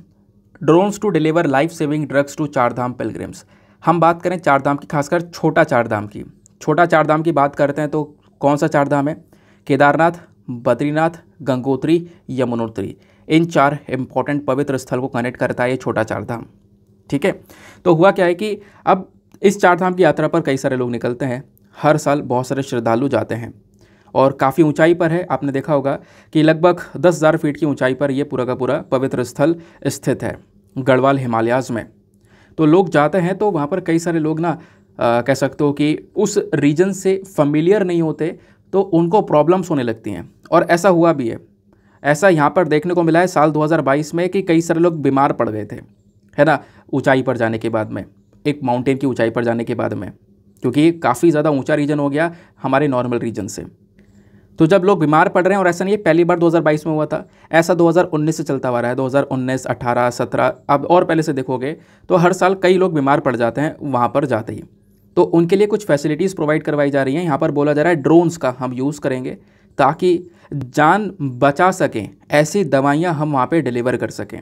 drones to deliver life saving drugs to Chardham pilgrims हम बात करें चारधाम की खासकर छोटा चारधाम की छोटा चारधाम की बात करते हैं तो कौन सा चारधाम है केदारनाथ बद्रीनाथ गंगोत्री यमुनोत्री इन चार इम्पॉर्टेंट पवित्र स्थल को कनेक्ट करता है ये छोटा चारधाम ठीक है तो हुआ क्या है कि अब इस चारधाम की यात्रा पर कई सारे लोग निकलते हैं हर साल बहुत सारे श्रद्धालु जाते हैं और काफ़ी ऊंचाई पर है आपने देखा होगा कि लगभग दस हज़ार फीट की ऊंचाई पर यह पूरा का पूरा पवित्र स्थल स्थित है गढ़वाल हिमालयाज़ में तो लोग जाते हैं तो वहाँ पर कई सारे लोग ना आ, कह सकते हो कि उस रीजन से फमिलियर नहीं होते तो उनको प्रॉब्लम्स होने लगती हैं और ऐसा हुआ भी है ऐसा यहाँ पर देखने को मिला है साल 2022 में कि कई सारे लोग बीमार पड़ गए थे है ना ऊंचाई पर जाने के बाद में एक माउंटेन की ऊंचाई पर जाने के बाद में क्योंकि काफ़ी ज़्यादा ऊंचा रीजन हो गया हमारे नॉर्मल रीजन से तो जब लोग बीमार पड़ रहे हैं और ऐसा नहीं है पहली बार 2022 में हुआ था ऐसा 2019 से चलता हुआ रहा है 2019 18 17 अब और पहले से देखोगे तो हर साल कई लोग बीमार पड़ जाते हैं वहाँ पर जाते ही तो उनके लिए कुछ फैसिलिटीज़ प्रोवाइड करवाई जा रही हैं यहाँ पर बोला जा रहा है ड्रोन्स का हम यूज़ करेंगे ताकि जान बचा सकें ऐसी दवाइयाँ हम वहाँ पर डिलीवर कर सकें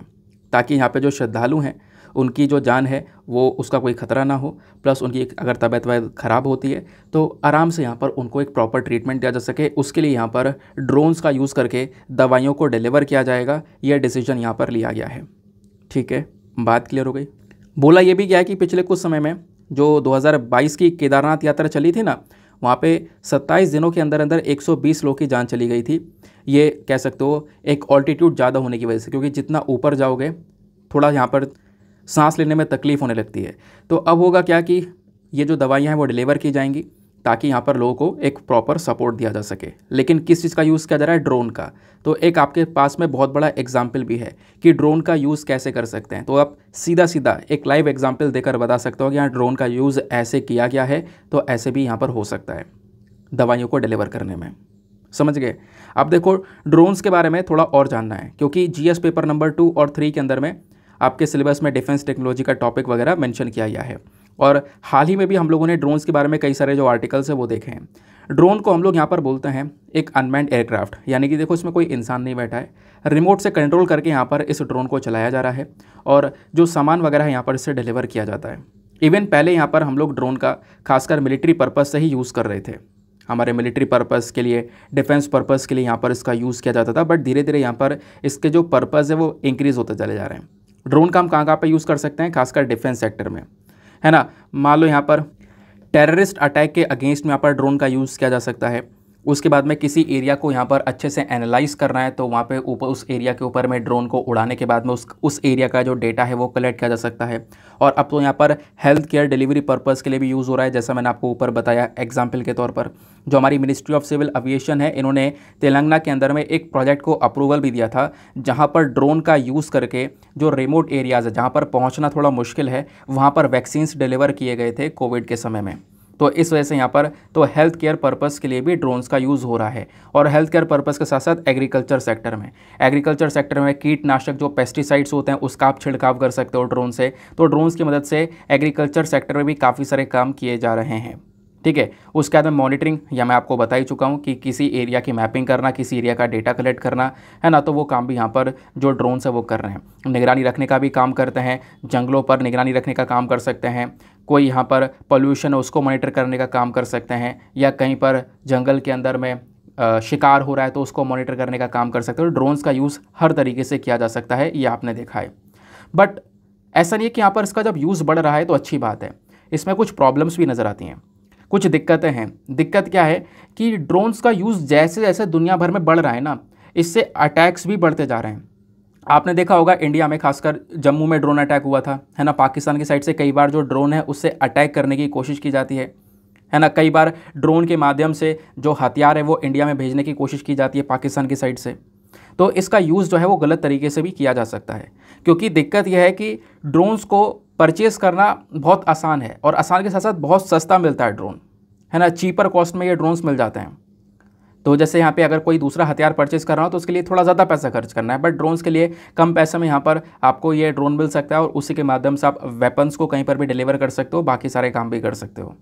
ताकि यहाँ पर जो श्रद्धालु हैं उनकी जो जान है वो उसका कोई ख़तरा ना हो प्लस उनकी अगर तबीयत वबीयत ख़राब होती है तो आराम से यहाँ पर उनको एक प्रॉपर ट्रीटमेंट दिया जा सके उसके लिए यहाँ पर ड्रोन्स का यूज़ करके दवाइयों को डिलीवर किया जाएगा यह डिसीजन यहाँ पर लिया गया है ठीक है बात क्लियर हो गई बोला यह भी गया कि पिछले कुछ समय में जो 2022 की केदारनाथ यात्रा चली थी ना वहाँ पे 27 दिनों के अंदर अंदर 120 लोगों की जान चली गई थी ये कह सकते हो एक ऑल्टीट्यूड ज़्यादा होने की वजह से क्योंकि जितना ऊपर जाओगे थोड़ा यहाँ पर सांस लेने में तकलीफ़ होने लगती है तो अब होगा क्या कि ये जो दवाइयाँ हैं वो डिलीवर की जाएंगी ताकि यहाँ पर लोगों को एक प्रॉपर सपोर्ट दिया जा सके लेकिन किस चीज़ का यूज़ किया जा रहा है ड्रोन का तो एक आपके पास में बहुत बड़ा एग्जाम्पल भी है कि ड्रोन का यूज़ कैसे कर सकते हैं तो आप सीधा सीधा एक लाइव एग्जाम्पल देकर बता सकते हो कि यहाँ ड्रोन का यूज़ ऐसे किया गया है तो ऐसे भी यहाँ पर हो सकता है दवाइयों को डिलीवर करने में समझ गए अब देखो ड्रोन्स के बारे में थोड़ा और जानना है क्योंकि जीएस पेपर नंबर टू और थ्री के अंदर में आपके सिलेबस में डिफेंस टेक्नोलॉजी का टॉपिक वगैरह मैंशन किया गया है और हाल ही में भी हम लोगों ने ड्रोन्स के बारे में कई सारे जो आर्टिकल्स हैं वो देखे हैं ड्रोन को हम लोग यहाँ पर बोलते हैं एक अनमैंड एयरक्राफ्ट यानी कि देखो इसमें कोई इंसान नहीं बैठा है रिमोट से कंट्रोल करके यहाँ पर इस ड्रोन को चलाया जा रहा है और जो सामान वगैरह है यहाँ पर इससे डिलीवर किया जाता है इवन पहले यहाँ पर हम लोग ड्रोन का खासकर मिलिट्री पर्पज़ से ही यूज़ कर रहे थे हमारे मिलिट्री पर्पज़ के लिए डिफेंस पर्पज़ के लिए यहाँ पर इसका यूज़ किया जाता था बट धीरे धीरे यहाँ पर इसके जो पर्पज़ है वो इंक्रीज़ होते चले जा रहे हैं ड्रोन का हम कहाँ कहाँ पर यूज़ कर सकते हैं खासकर डिफेंस सेक्टर में है ना मान लो यहाँ पर टेररिस्ट अटैक के अगेंस्ट में यहाँ पर ड्रोन का यूज़ किया जा सकता है उसके बाद में किसी एरिया को यहाँ पर अच्छे से एनालाइज करना है तो वहाँ पे ऊपर उस एरिया के ऊपर में ड्रोन को उड़ाने के बाद में उस उस एरिया का जो डेटा है वो कलेक्ट किया जा सकता है और अब तो यहाँ पर हेल्थ केयर डिलीवरी पर्पज़ के लिए भी यूज़ हो रहा है जैसा मैंने आपको ऊपर बताया एग्जाम्पल के तौर पर जो हमारी मिनिस्ट्री ऑफ सिविल एविएशन है इन्होंने तेलंगाना के अंदर में एक प्रोजेक्ट को अप्रूवल भी दिया था जहाँ पर ड्रोन का यूज़ करके जो रिमोट एरियाज़ है जहाँ पर पहुँचना थोड़ा मुश्किल है वहाँ पर वैक्सीन्स डिलीवर किए गए थे कोविड के समय में तो इस वजह से यहाँ पर तो हेल्थ केयर पर्पज़ के लिए भी ड्रोन्स का यूज़ हो रहा है और हेल्थ केयर पर्पज़ के साथ साथ एग्रीकल्चर सेक्टर में एग्रीकल्चर सेक्टर में कीटनाशक जो पेस्टिसाइड्स होते हैं उसका आप छिड़काव कर सकते हो ड्रोन से तो ड्रोन्स की मदद से एग्रीकल्चर सेक्टर में भी काफ़ी सारे काम किए जा रहे हैं ठीक है उसके बाद में मॉनिटरिंग या मैं आपको बता ही चुका हूँ कि किसी एरिया की मैपिंग करना किसी एरिया का डेटा कलेक्ट करना है ना तो वो काम भी यहाँ पर जो ड्रोन से वो कर रहे हैं निगरानी रखने का भी काम करते हैं जंगलों पर निगरानी रखने का काम कर सकते हैं कोई यहाँ पर पोल्यूशन है उसको मॉनिटर करने का काम कर सकते हैं या कहीं पर जंगल के अंदर में शिकार हो रहा है तो उसको मॉनिटर करने का काम कर सकते हैं ड्रोन्स तो का यूज़ हर तरीके से किया जा सकता है ये आपने देखा है बट ऐसा नहीं है कि यहाँ पर इसका जब यूज़ बढ़ रहा है तो अच्छी बात है इसमें कुछ प्रॉब्लम्स भी नज़र आती हैं कुछ दिक्कतें हैं दिक्कत क्या है कि ड्रोन्स का यूज़ जैसे जैसे दुनिया भर में बढ़ रहा है ना इससे अटैक्स भी बढ़ते जा रहे हैं आपने देखा होगा इंडिया में खासकर जम्मू में ड्रोन अटैक हुआ था है ना पाकिस्तान की साइड से कई बार जो ड्रोन है उससे अटैक करने की कोशिश की जाती है है ना कई बार ड्रोन के माध्यम से जो हथियार है वो इंडिया में भेजने की कोशिश की जाती है पाकिस्तान की साइड से तो इसका यूज़ जो है वो गलत तरीके से भी किया जा सकता है क्योंकि दिक्कत यह है कि ड्रोन्स को परचेस करना बहुत आसान है और आसान के साथ साथ बहुत सस्ता मिलता है ड्रोन है ना चीपर कॉस्ट में ये ड्रोन्स मिल जाते हैं तो जैसे यहाँ पे अगर कोई दूसरा हथियार परचेस कर रहा हो तो उसके लिए थोड़ा ज़्यादा पैसा खर्च करना है बट ड्रोन्स के लिए कम पैसे में यहाँ पर आपको ये ड्रोन मिल सकता है और उसी के माध्यम से आप वेपन्स को कहीं पर भी डिलीवर कर सकते हो बाकी सारे काम भी कर सकते हो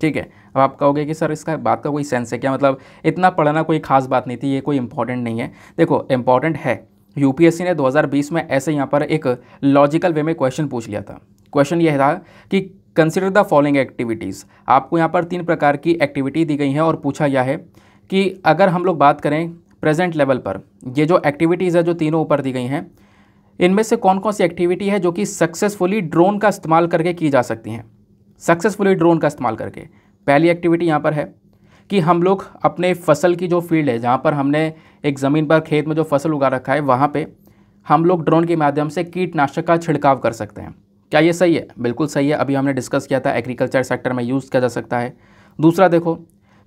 ठीक है अब आप कहोगे कि सर इसका बात का कोई सेंस है क्या मतलब इतना पढ़ना कोई खास बात नहीं थी ये कोई इंपॉर्टेंट नहीं है देखो इंपॉर्टेंट है यूपीएससी ने 2020 में ऐसे यहाँ पर एक लॉजिकल वे में क्वेश्चन पूछ लिया था क्वेश्चन यह था कि कंसिडर द फॉलोइंग एक्टिविटीज़ आपको यहाँ पर तीन प्रकार की एक्टिविटी दी गई हैं और पूछा गया है कि अगर हम लोग बात करें प्रेजेंट लेवल पर ये जो एक्टिविटीज़ है जो तीनों ऊपर दी गई हैं इनमें से कौन कौन सी एक्टिविटी है जो कि सक्सेसफुली ड्रोन का इस्तेमाल करके की जा सकती हैं सक्सेसफुली ड्रोन का इस्तेमाल करके पहली एक्टिविटी यहाँ पर है कि हम लोग अपने फसल की जो फील्ड है जहाँ पर हमने एक ज़मीन पर खेत में जो फसल उगा रखा है वहाँ पे हम लोग ड्रोन के माध्यम से कीटनाशक का छिड़काव कर सकते हैं क्या ये सही है बिल्कुल सही है अभी हमने डिस्कस किया था एग्रीकल्चर सेक्टर में यूज़ किया जा सकता है दूसरा देखो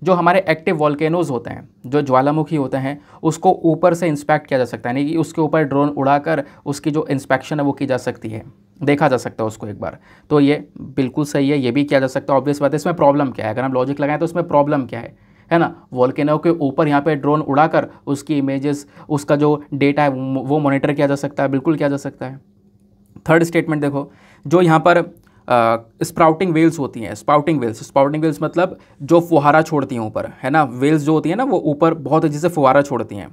जो हमारे एक्टिव वॉल्केनोज होते हैं जो ज्वालामुखी होते हैं उसको ऊपर से इंस्पेक्ट किया जा सकता है यानी कि उसके ऊपर ड्रोन उड़ाकर उसकी जो इंस्पेक्शन है वो की जा सकती है देखा जा सकता है उसको एक बार तो ये बिल्कुल सही है ये भी किया जा सकता है ऑब्वियस बात है इसमें प्रॉब्लम क्या है अगर हम लॉजिक लगाएं तो इसमें प्रॉब्लम क्या है है ना वॉल्केनो के ऊपर यहाँ पे ड्रोन उड़ाकर उसकी इमेजेस उसका जो डेटा है वो मॉनिटर किया जा सकता है बिल्कुल किया जा सकता है थर्ड स्टेटमेंट देखो जो यहाँ पर स्प्राउटिंग वेल्स होती हैं स्पाउटिंग वेल्स स्पाउटिंग वेल्स मतलब जो फुहारा छोड़ती हैं ऊपर है ना वेल्स जो होती हैं ना वो ऊपर बहुत अच्छे से फुहारा छोड़ती हैं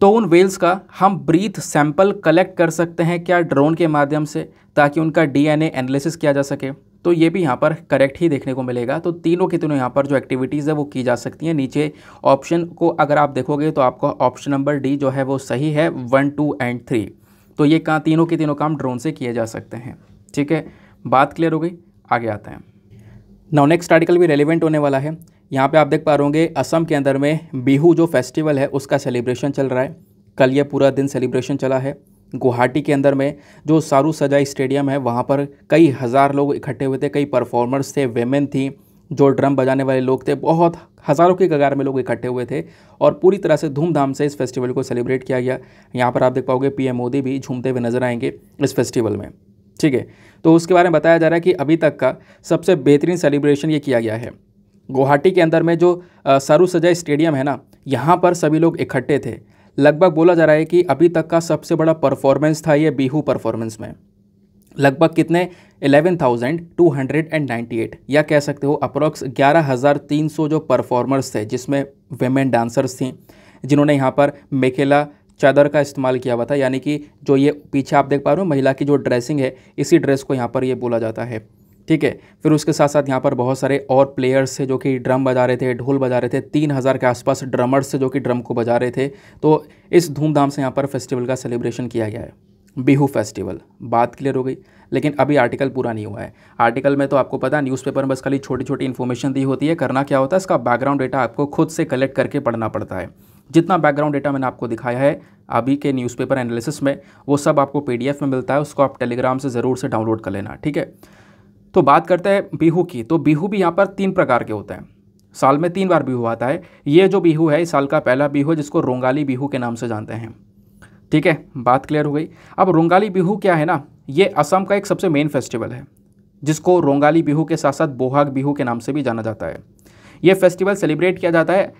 तो उन वेल्स का हम ब्रीथ सैंपल कलेक्ट कर सकते हैं क्या ड्रोन के माध्यम से ताकि उनका डीएनए एनालिसिस किया जा सके तो ये भी यहाँ पर करेक्ट ही देखने को मिलेगा तो तीनों के तीनों यहाँ पर जो एक्टिविटीज़ है वो की जा सकती हैं नीचे ऑप्शन को अगर आप देखोगे तो आपको ऑप्शन नंबर डी जो है वो सही है वन टू एंड थ्री तो ये का तीनों के तीनों काम ड्रोन से किए जा सकते हैं ठीक है बात क्लियर हो गई आगे आते हैं नाउ नेक्स्ट आर्टिकल भी रेलिवेंट होने वाला है यहाँ पे आप देख पा रहे होंगे असम के अंदर में बिहू जो फेस्टिवल है उसका सेलिब्रेशन चल रहा है कल ये पूरा दिन सेलिब्रेशन चला है गुवाहाटी के अंदर में जो सारू सजाई स्टेडियम है वहाँ पर कई हज़ार लोग इकट्ठे हुए थे कई परफॉर्मर्स थे वेमेन थी जो ड्रम बजाने वाले लोग थे बहुत हज़ारों के कगार में लोग इकट्ठे हुए थे और पूरी तरह से धूमधाम से इस फेस्टिवल को सेलिब्रेट किया गया यहाँ पर आप देख पाओगे पीएम मोदी भी झूमते हुए नजर आएंगे इस फेस्टिवल में ठीक है तो उसके बारे में बताया जा रहा है कि अभी तक का सबसे बेहतरीन सेलिब्रेशन ये किया गया है गुवाहाटी के अंदर में जो सरू सजय स्टेडियम है ना यहाँ पर सभी लोग इकट्ठे थे लगभग बोला जा रहा है कि अभी तक का सबसे बड़ा परफॉर्मेंस था ये बीहू परफॉर्मेंस में लगभग कितने 11,298 या कह सकते हो अप्रॉक्स 11,300 जो परफॉर्मर्स थे जिसमें वेमेन डांसर्स थी जिन्होंने यहाँ पर मेकेला चादर का इस्तेमाल किया हुआ था यानी कि जो ये पीछे आप देख पा रहे हो महिला की जो ड्रेसिंग है इसी ड्रेस को यहाँ पर ये बोला जाता है ठीक है फिर उसके साथ साथ यहाँ पर बहुत सारे और प्लेयर्स थे जो कि ड्रम बजा रहे थे ढोल बजा रहे थे तीन हज़ार के आसपास ड्रमर्स थे जो कि ड्रम को बजा रहे थे तो इस धूमधाम से यहाँ पर फेस्टिवल का सेलिब्रेशन किया गया है बिहू फेस्टिवल बात क्लियर हो गई लेकिन अभी आर्टिकल पूरा नहीं हुआ है आर्टिकल में तो आपको पता न्यूज़पेपर में बस खाली छोटी छोटी इन्फॉर्मेशन दी होती है करना क्या होता है इसका बैकग्राउंड डेटा आपको खुद से कलेक्ट करके पढ़ना पड़ता है जितना बैकग्राउंड डेटा मैंने आपको दिखाया है अभी के न्यूज़पेपर एनालिसिस में वो सब आपको पीडीएफ में मिलता है उसको आप टेलीग्राम से ज़रूर से डाउनलोड कर लेना ठीक है तो बात करते हैं बिहू की तो बिहू भी यहाँ पर तीन प्रकार के होते हैं साल में तीन बार बिहू आता है ये जो बिहू है इस साल का पहला बिहू है जिसको रोंगाली बिहू के नाम से जानते हैं ठीक है बात क्लियर हो गई अब रोंगाली बिहू क्या है ना ये असम का एक सबसे मेन फेस्टिवल है जिसको रोंगाली बिहू के साथ साथ बोहाग बिहू के नाम से भी जाना जाता है ये फेस्टिवल सेलिब्रेट किया जाता है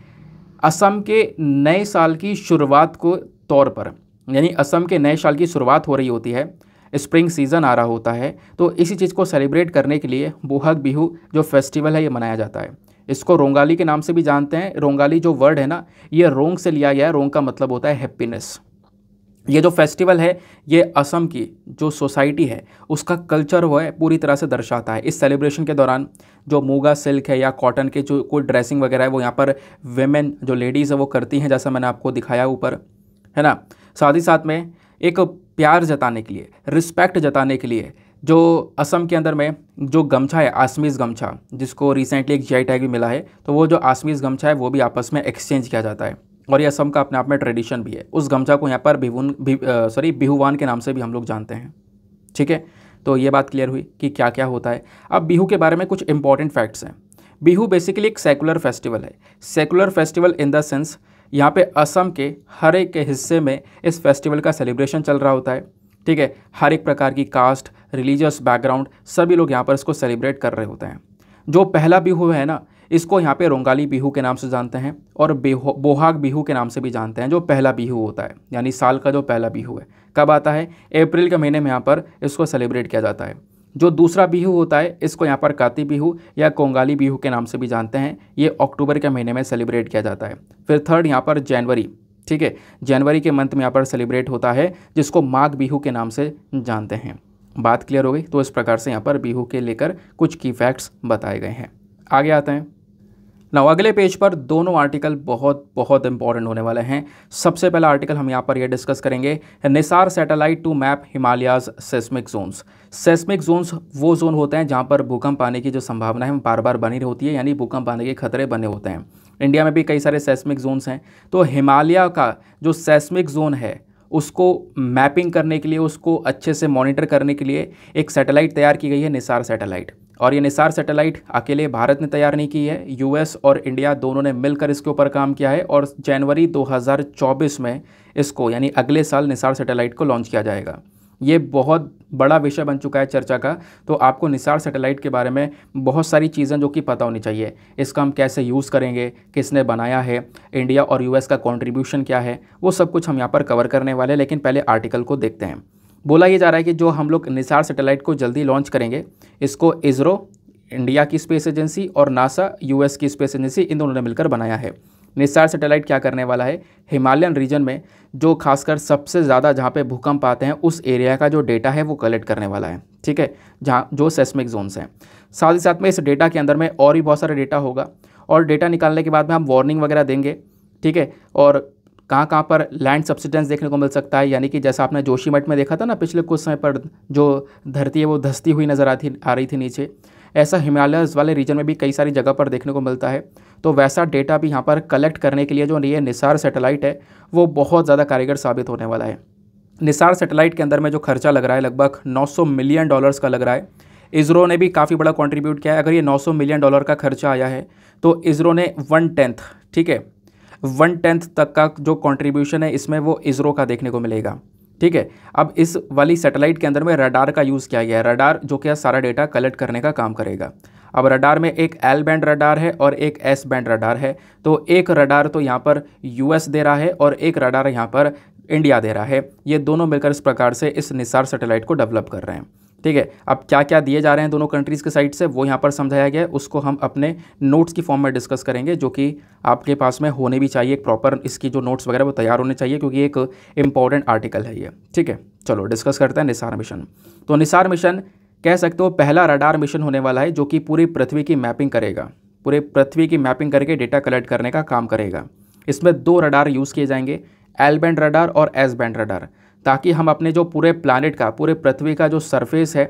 असम के नए साल की शुरुआत को तौर पर यानी असम के नए साल की शुरुआत हो रही होती है स्प्रिंग सीज़न आ रहा होता है तो इसी चीज़ को सेलिब्रेट करने के लिए बोहग बिहू जो फेस्टिवल है ये मनाया जाता है इसको रोंगाली के नाम से भी जानते हैं रोंगाली जो वर्ड है ना ये रोंग से लिया गया है रोंग का मतलब होता है हैप्पीनेस ये जो फेस्टिवल है ये असम की जो सोसाइटी है उसका कल्चर वो है पूरी तरह से दर्शाता है इस सेलिब्रेशन के दौरान जो मूगा सिल्क है या कॉटन के जो कोई ड्रेसिंग वगैरह है वो यहाँ पर वेमेन जो लेडीज़ है वो करती हैं जैसा मैंने आपको दिखाया ऊपर है ना साथ ही साथ में एक प्यार जताने के लिए रिस्पेक्ट जताने के लिए जो असम के अंदर में जो गमछा है आसमीज़ गमछा जिसको रिसेंटली एक जी टैग भी मिला है तो वो जो आसमीज़ गमछा है वो भी आपस में एक्सचेंज किया जाता है और यह असम का अपने आप में ट्रेडिशन भी है उस गमछा को यहाँ पर बिहून भी सॉरी बिहुवान के नाम से भी हम लोग जानते हैं ठीक है तो ये बात क्लियर हुई कि क्या क्या होता है अब बिहू के बारे में कुछ इंपॉर्टेंट फैक्ट्स हैं बिहू बेसिकली एक सेकुलर फेस्टिवल है secular festival in the sense यहाँ पे असम के हर एक हिस्से में इस फेस्टिवल का सेलिब्रेशन चल रहा होता है ठीक है हर एक प्रकार की कास्ट रिलीजियस बैकग्राउंड सभी लोग यहाँ पर इसको सेलिब्रेट कर रहे होते हैं जो पहला बिहू है ना इसको यहाँ पे रोंगाली बिहू के नाम से जानते हैं और बेहो बोहाग बिहू के नाम से भी जानते हैं जो पहला बिहू होता है यानी साल का जो पहला बिहू है कब आता है अप्रैल के महीने में यहाँ पर इसको सेलिब्रेट किया जाता है जो दूसरा बिहू होता है इसको यहाँ पर काती बिहू या कोंगाली बिहू के नाम से भी जानते हैं ये अक्टूबर के महीने में सेलिब्रेट किया जाता है फिर थर्ड यहाँ पर जनवरी ठीक है जनवरी के मंथ में यहाँ पर सेलिब्रेट होता है जिसको माघ बिहू के नाम से जानते हैं बात क्लियर हो गई तो इस प्रकार से यहाँ पर बिहू के लेकर कुछ की फैक्ट्स बताए गए हैं आगे आते हैं ना अगले पेज पर दोनों आर्टिकल बहुत बहुत इंपॉर्टेंट होने वाले हैं सबसे पहला आर्टिकल हम यहाँ पर यह डिस्कस करेंगे NISAR satellite to map Himalayas seismic zones seismic zones वो जोन होते हैं जहाँ पर भूकंप आने की जो संभावना है बार बार बनी होती है यानी भूकंप आने के खतरे बने होते हैं इंडिया में भी कई सारे सेस्मिक जोन्स हैं तो हिमालय का जो सेस्मिक जोन है उसको मैपिंग करने के लिए उसको अच्छे से मॉनिटर करने के लिए एक सैटेलाइट तैयार की गई है निसार सैटेलाइट और ये निसार सैटेलाइट अकेले भारत ने तैयार नहीं की है यूएस और इंडिया दोनों ने मिलकर इसके ऊपर काम किया है और जनवरी 2024 में इसको यानी अगले साल निसार सैटेलाइट को लॉन्च किया जाएगा ये बहुत बड़ा विषय बन चुका है चर्चा का तो आपको निसार सैटेलाइट के बारे में बहुत सारी चीज़ें जो कि पता होनी चाहिए इसका हम कैसे यूज़ करेंगे किसने बनाया है इंडिया और यूएस का कंट्रीब्यूशन क्या है वो सब कुछ हम यहाँ पर कवर करने वाले हैं लेकिन पहले आर्टिकल को देखते हैं बोला यह जा रहा है कि जो हम लोग निसार सेटेलाइट को जल्दी लॉन्च करेंगे इसको इसरो इंडिया की स्पेस एजेंसी और नासा यूएस की स्पेस एजेंसी इन दोनों ने मिलकर बनाया है निसार सेटेलाइट क्या करने वाला है हिमालयन रीजन में जो खासकर सबसे ज़्यादा जहाँ पे भूकंप आते हैं उस एरिया का जो डेटा है वो कलेक्ट करने वाला है ठीक है जहाँ जो सेस्मिक जोन्स हैं साथ ही साथ में इस डेटा के अंदर में और भी बहुत सारा डेटा होगा और डेटा निकालने के बाद में हम वार्निंग वगैरह देंगे ठीक है और कहाँ कहाँ पर लैंड सब्सिडेंस देखने को मिल सकता है यानी कि जैसा आपने जोशीमठ में देखा था ना पिछले कुछ समय पर जो धरती है वो धसती हुई नज़र आती आ रही थी नीचे ऐसा हिमालयस वाले रीजन में भी कई सारी जगह पर देखने को मिलता है तो वैसा डेटा भी यहाँ पर कलेक्ट करने के लिए जो ये निसार सेटेलाइट है वो बहुत ज़्यादा कारीगर साबित होने वाला है निसार सेटेलाइट के अंदर में जो खर्चा लग रहा है लगभग 900 मिलियन डॉलर्स का लग रहा है इसरो ने भी काफ़ी बड़ा कंट्रीब्यूट किया है अगर ये 900 मिलियन डॉलर का खर्चा आया है तो इसरो ने वन टेंथ ठीक है वन टेंथ तक का जो कंट्रीब्यूशन है इसमें वो इसरो का देखने को मिलेगा ठीक है अब इस वाली सैटेलाइट के अंदर में रडार का यूज़ किया गया है रडार जो कि सारा डेटा कलेक्ट करने का काम करेगा अब रडार में एक एल बैंड रडार है और एक एस बैंड रडार है तो एक रडार तो यहाँ पर यूएस दे रहा है और एक रडार यहाँ पर इंडिया दे रहा है ये दोनों मिलकर इस प्रकार से इस निसार सैटेलाइट को डेवलप कर रहे हैं ठीक है अब क्या क्या दिए जा रहे हैं दोनों कंट्रीज़ के साइड से वो यहाँ पर समझाया गया है उसको हम अपने नोट्स की फॉर्म में डिस्कस करेंगे जो कि आपके पास में होने भी चाहिए एक प्रॉपर इसकी जो नोट्स वगैरह वो तैयार होने चाहिए क्योंकि एक इंपॉर्टेंट आर्टिकल है ये ठीक है चलो डिस्कस करते हैं निसार मिशन तो निसार मिशन कह सकते हो पहला रडार मिशन होने वाला है जो कि पूरी पृथ्वी की मैपिंग करेगा पूरे पृथ्वी की मैपिंग करके डेटा कलेक्ट करने का काम करेगा इसमें दो रडार यूज़ किए जाएंगे एल बैंड रडार और एस बैंड रडार ताकि हम अपने जो पूरे प्लानट का पूरे पृथ्वी का जो सरफेस है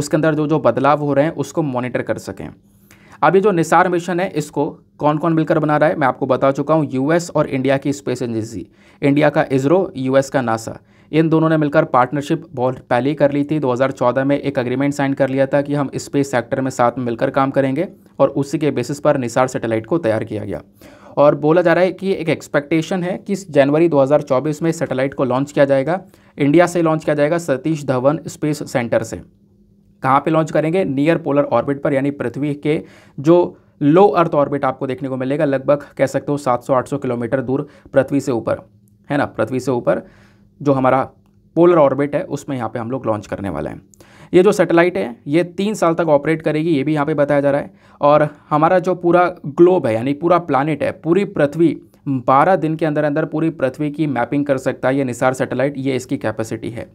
उसके अंदर जो जो बदलाव हो रहे हैं उसको मॉनिटर कर सकें अभी जो निसार मिशन है इसको कौन कौन मिलकर बना रहा है मैं आपको बता चुका हूँ यूएस और इंडिया की स्पेस एजेंसी इंडिया का इसरो यूएस का नासा इन दोनों ने मिलकर पार्टनरशिप बहुत पहले ही कर ली थी 2014 में एक अग्रीमेंट साइन कर लिया था कि हम स्पेस सेक्टर में साथ में मिलकर काम करेंगे और उसी के बेसिस पर निसार सेटेलाइट को तैयार किया गया और बोला जा रहा है कि एक एक्सपेक्टेशन है कि जनवरी 2024 में सैटेलाइट को लॉन्च किया जाएगा इंडिया से लॉन्च किया जाएगा सतीश धवन स्पेस सेंटर से कहाँ पे लॉन्च करेंगे नियर पोलर ऑर्बिट पर यानी पृथ्वी के जो लो अर्थ ऑर्बिट आपको देखने को मिलेगा लगभग कह सकते हो 700-800 किलोमीटर दूर पृथ्वी से ऊपर है ना पृथ्वी से ऊपर जो हमारा पोलर ऑर्बिट है उसमें यहाँ पे हम लोग लॉन्च करने वाले हैं ये जो सेटेलाइट है ये तीन साल तक ऑपरेट करेगी ये भी यहाँ पे बताया जा रहा है और हमारा जो पूरा ग्लोब है यानी पूरा प्लानट है पूरी पृथ्वी बारह दिन के अंदर अंदर पूरी पृथ्वी की मैपिंग कर सकता है ये निसार सेटेलाइट ये इसकी कैपेसिटी है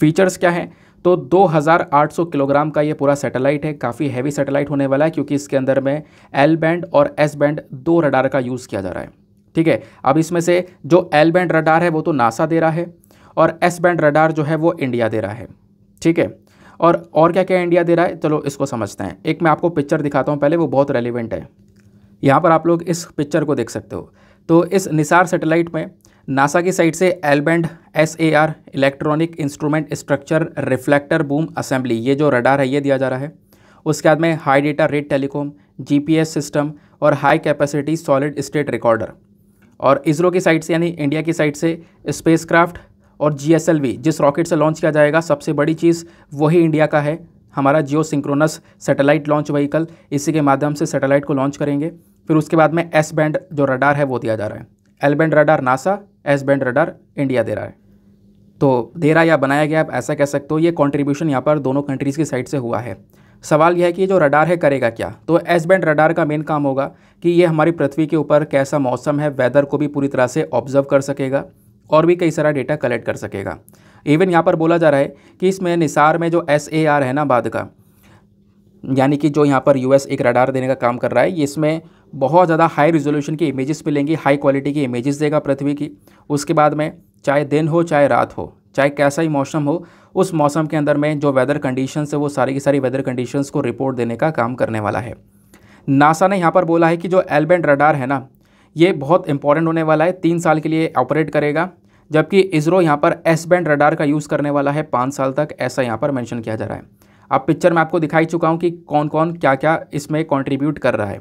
फीचर्स क्या है तो 2800 किलोग्राम का ये पूरा सैटेलाइट है काफ़ी हैवी सैटेलाइट होने वाला है क्योंकि इसके अंदर में एल बैंड और एस बैंड दो रडार का यूज़ किया जा रहा है ठीक है अब इसमें से जो एल बैंड रडार है वो तो नासा दे रहा है और एस बैंड रडार जो है वो इंडिया दे रहा है ठीक है और और क्या क्या इंडिया दे रहा है चलो इसको समझते हैं एक मैं आपको पिक्चर दिखाता हूँ पहले वो बहुत रेलिवेंट है यहाँ पर आप लोग इस पिक्चर को देख सकते हो तो इस निसार सेटेलाइट में नासा की साइड से L band S A R electronic instrument structure reflector boom assembly ये जो रडार है ये दिया जा रहा है उसके बाद में high data rate telecom GPS system और high capacity solid state recorder और इसरो की साइड से यानी इंडिया की साइड से स्पेसक्राफ्ट और जी जिस रॉकेट से लॉन्च किया जाएगा सबसे बड़ी चीज़ वही इंडिया का है हमारा geosynchronous satellite launch vehicle इसी के माध्यम से सेटेलाइट को लॉन्च करेंगे फिर उसके बाद में एस बैंड जो रडार है वो दिया जा रहा है L band radar NASA S band radar India दे रहा है तो दे रहा या बनाया गया आप ऐसा कह सकते हो ये कॉन्ट्रीब्यूशन यहाँ पर दोनों कंट्रीज़ की साइड से हुआ है सवाल यह है कि जो रडार है करेगा क्या तो एस बैंड रडार का मेन काम होगा कि ये हमारी पृथ्वी के ऊपर कैसा मौसम है वेदर को भी पूरी तरह से ऑब्जर्व कर सकेगा और भी कई सारा डेटा कलेक्ट कर सकेगा इवन यहाँ पर बोला जा रहा है कि इसमें निसार में जो एस ए आर है ना बाद का यानी कि जो यहाँ पर यूएस एक रडार देने का काम कर रहा है इसमें बहुत ज़्यादा हाई रिजोल्यूशन की इमेजेस मिलेंगी हाई क्वालिटी की इमेजेस देगा पृथ्वी की उसके बाद में चाहे दिन हो चाहे रात हो चाहे कैसा ही मौसम हो उस मौसम के अंदर में जो वेदर कंडीशन है वो सारी की सारी वेदर कंडीशन को रिपोर्ट देने का काम करने वाला है नासा ने यहाँ पर बोला है कि जो एलबैंड रडार है ना ये बहुत इंपॉर्टेंट होने वाला है तीन साल के लिए ऑपरेट करेगा जबकि इसरो यहाँ पर एस बैंड रडार का यूज़ करने वाला है पाँच साल तक ऐसा यहाँ पर मैंशन किया जा रहा है अब पिक्चर में आपको दिखाई चुका हूँ कि कौन कौन क्या क्या इसमें कॉन्ट्रीब्यूट कर रहा है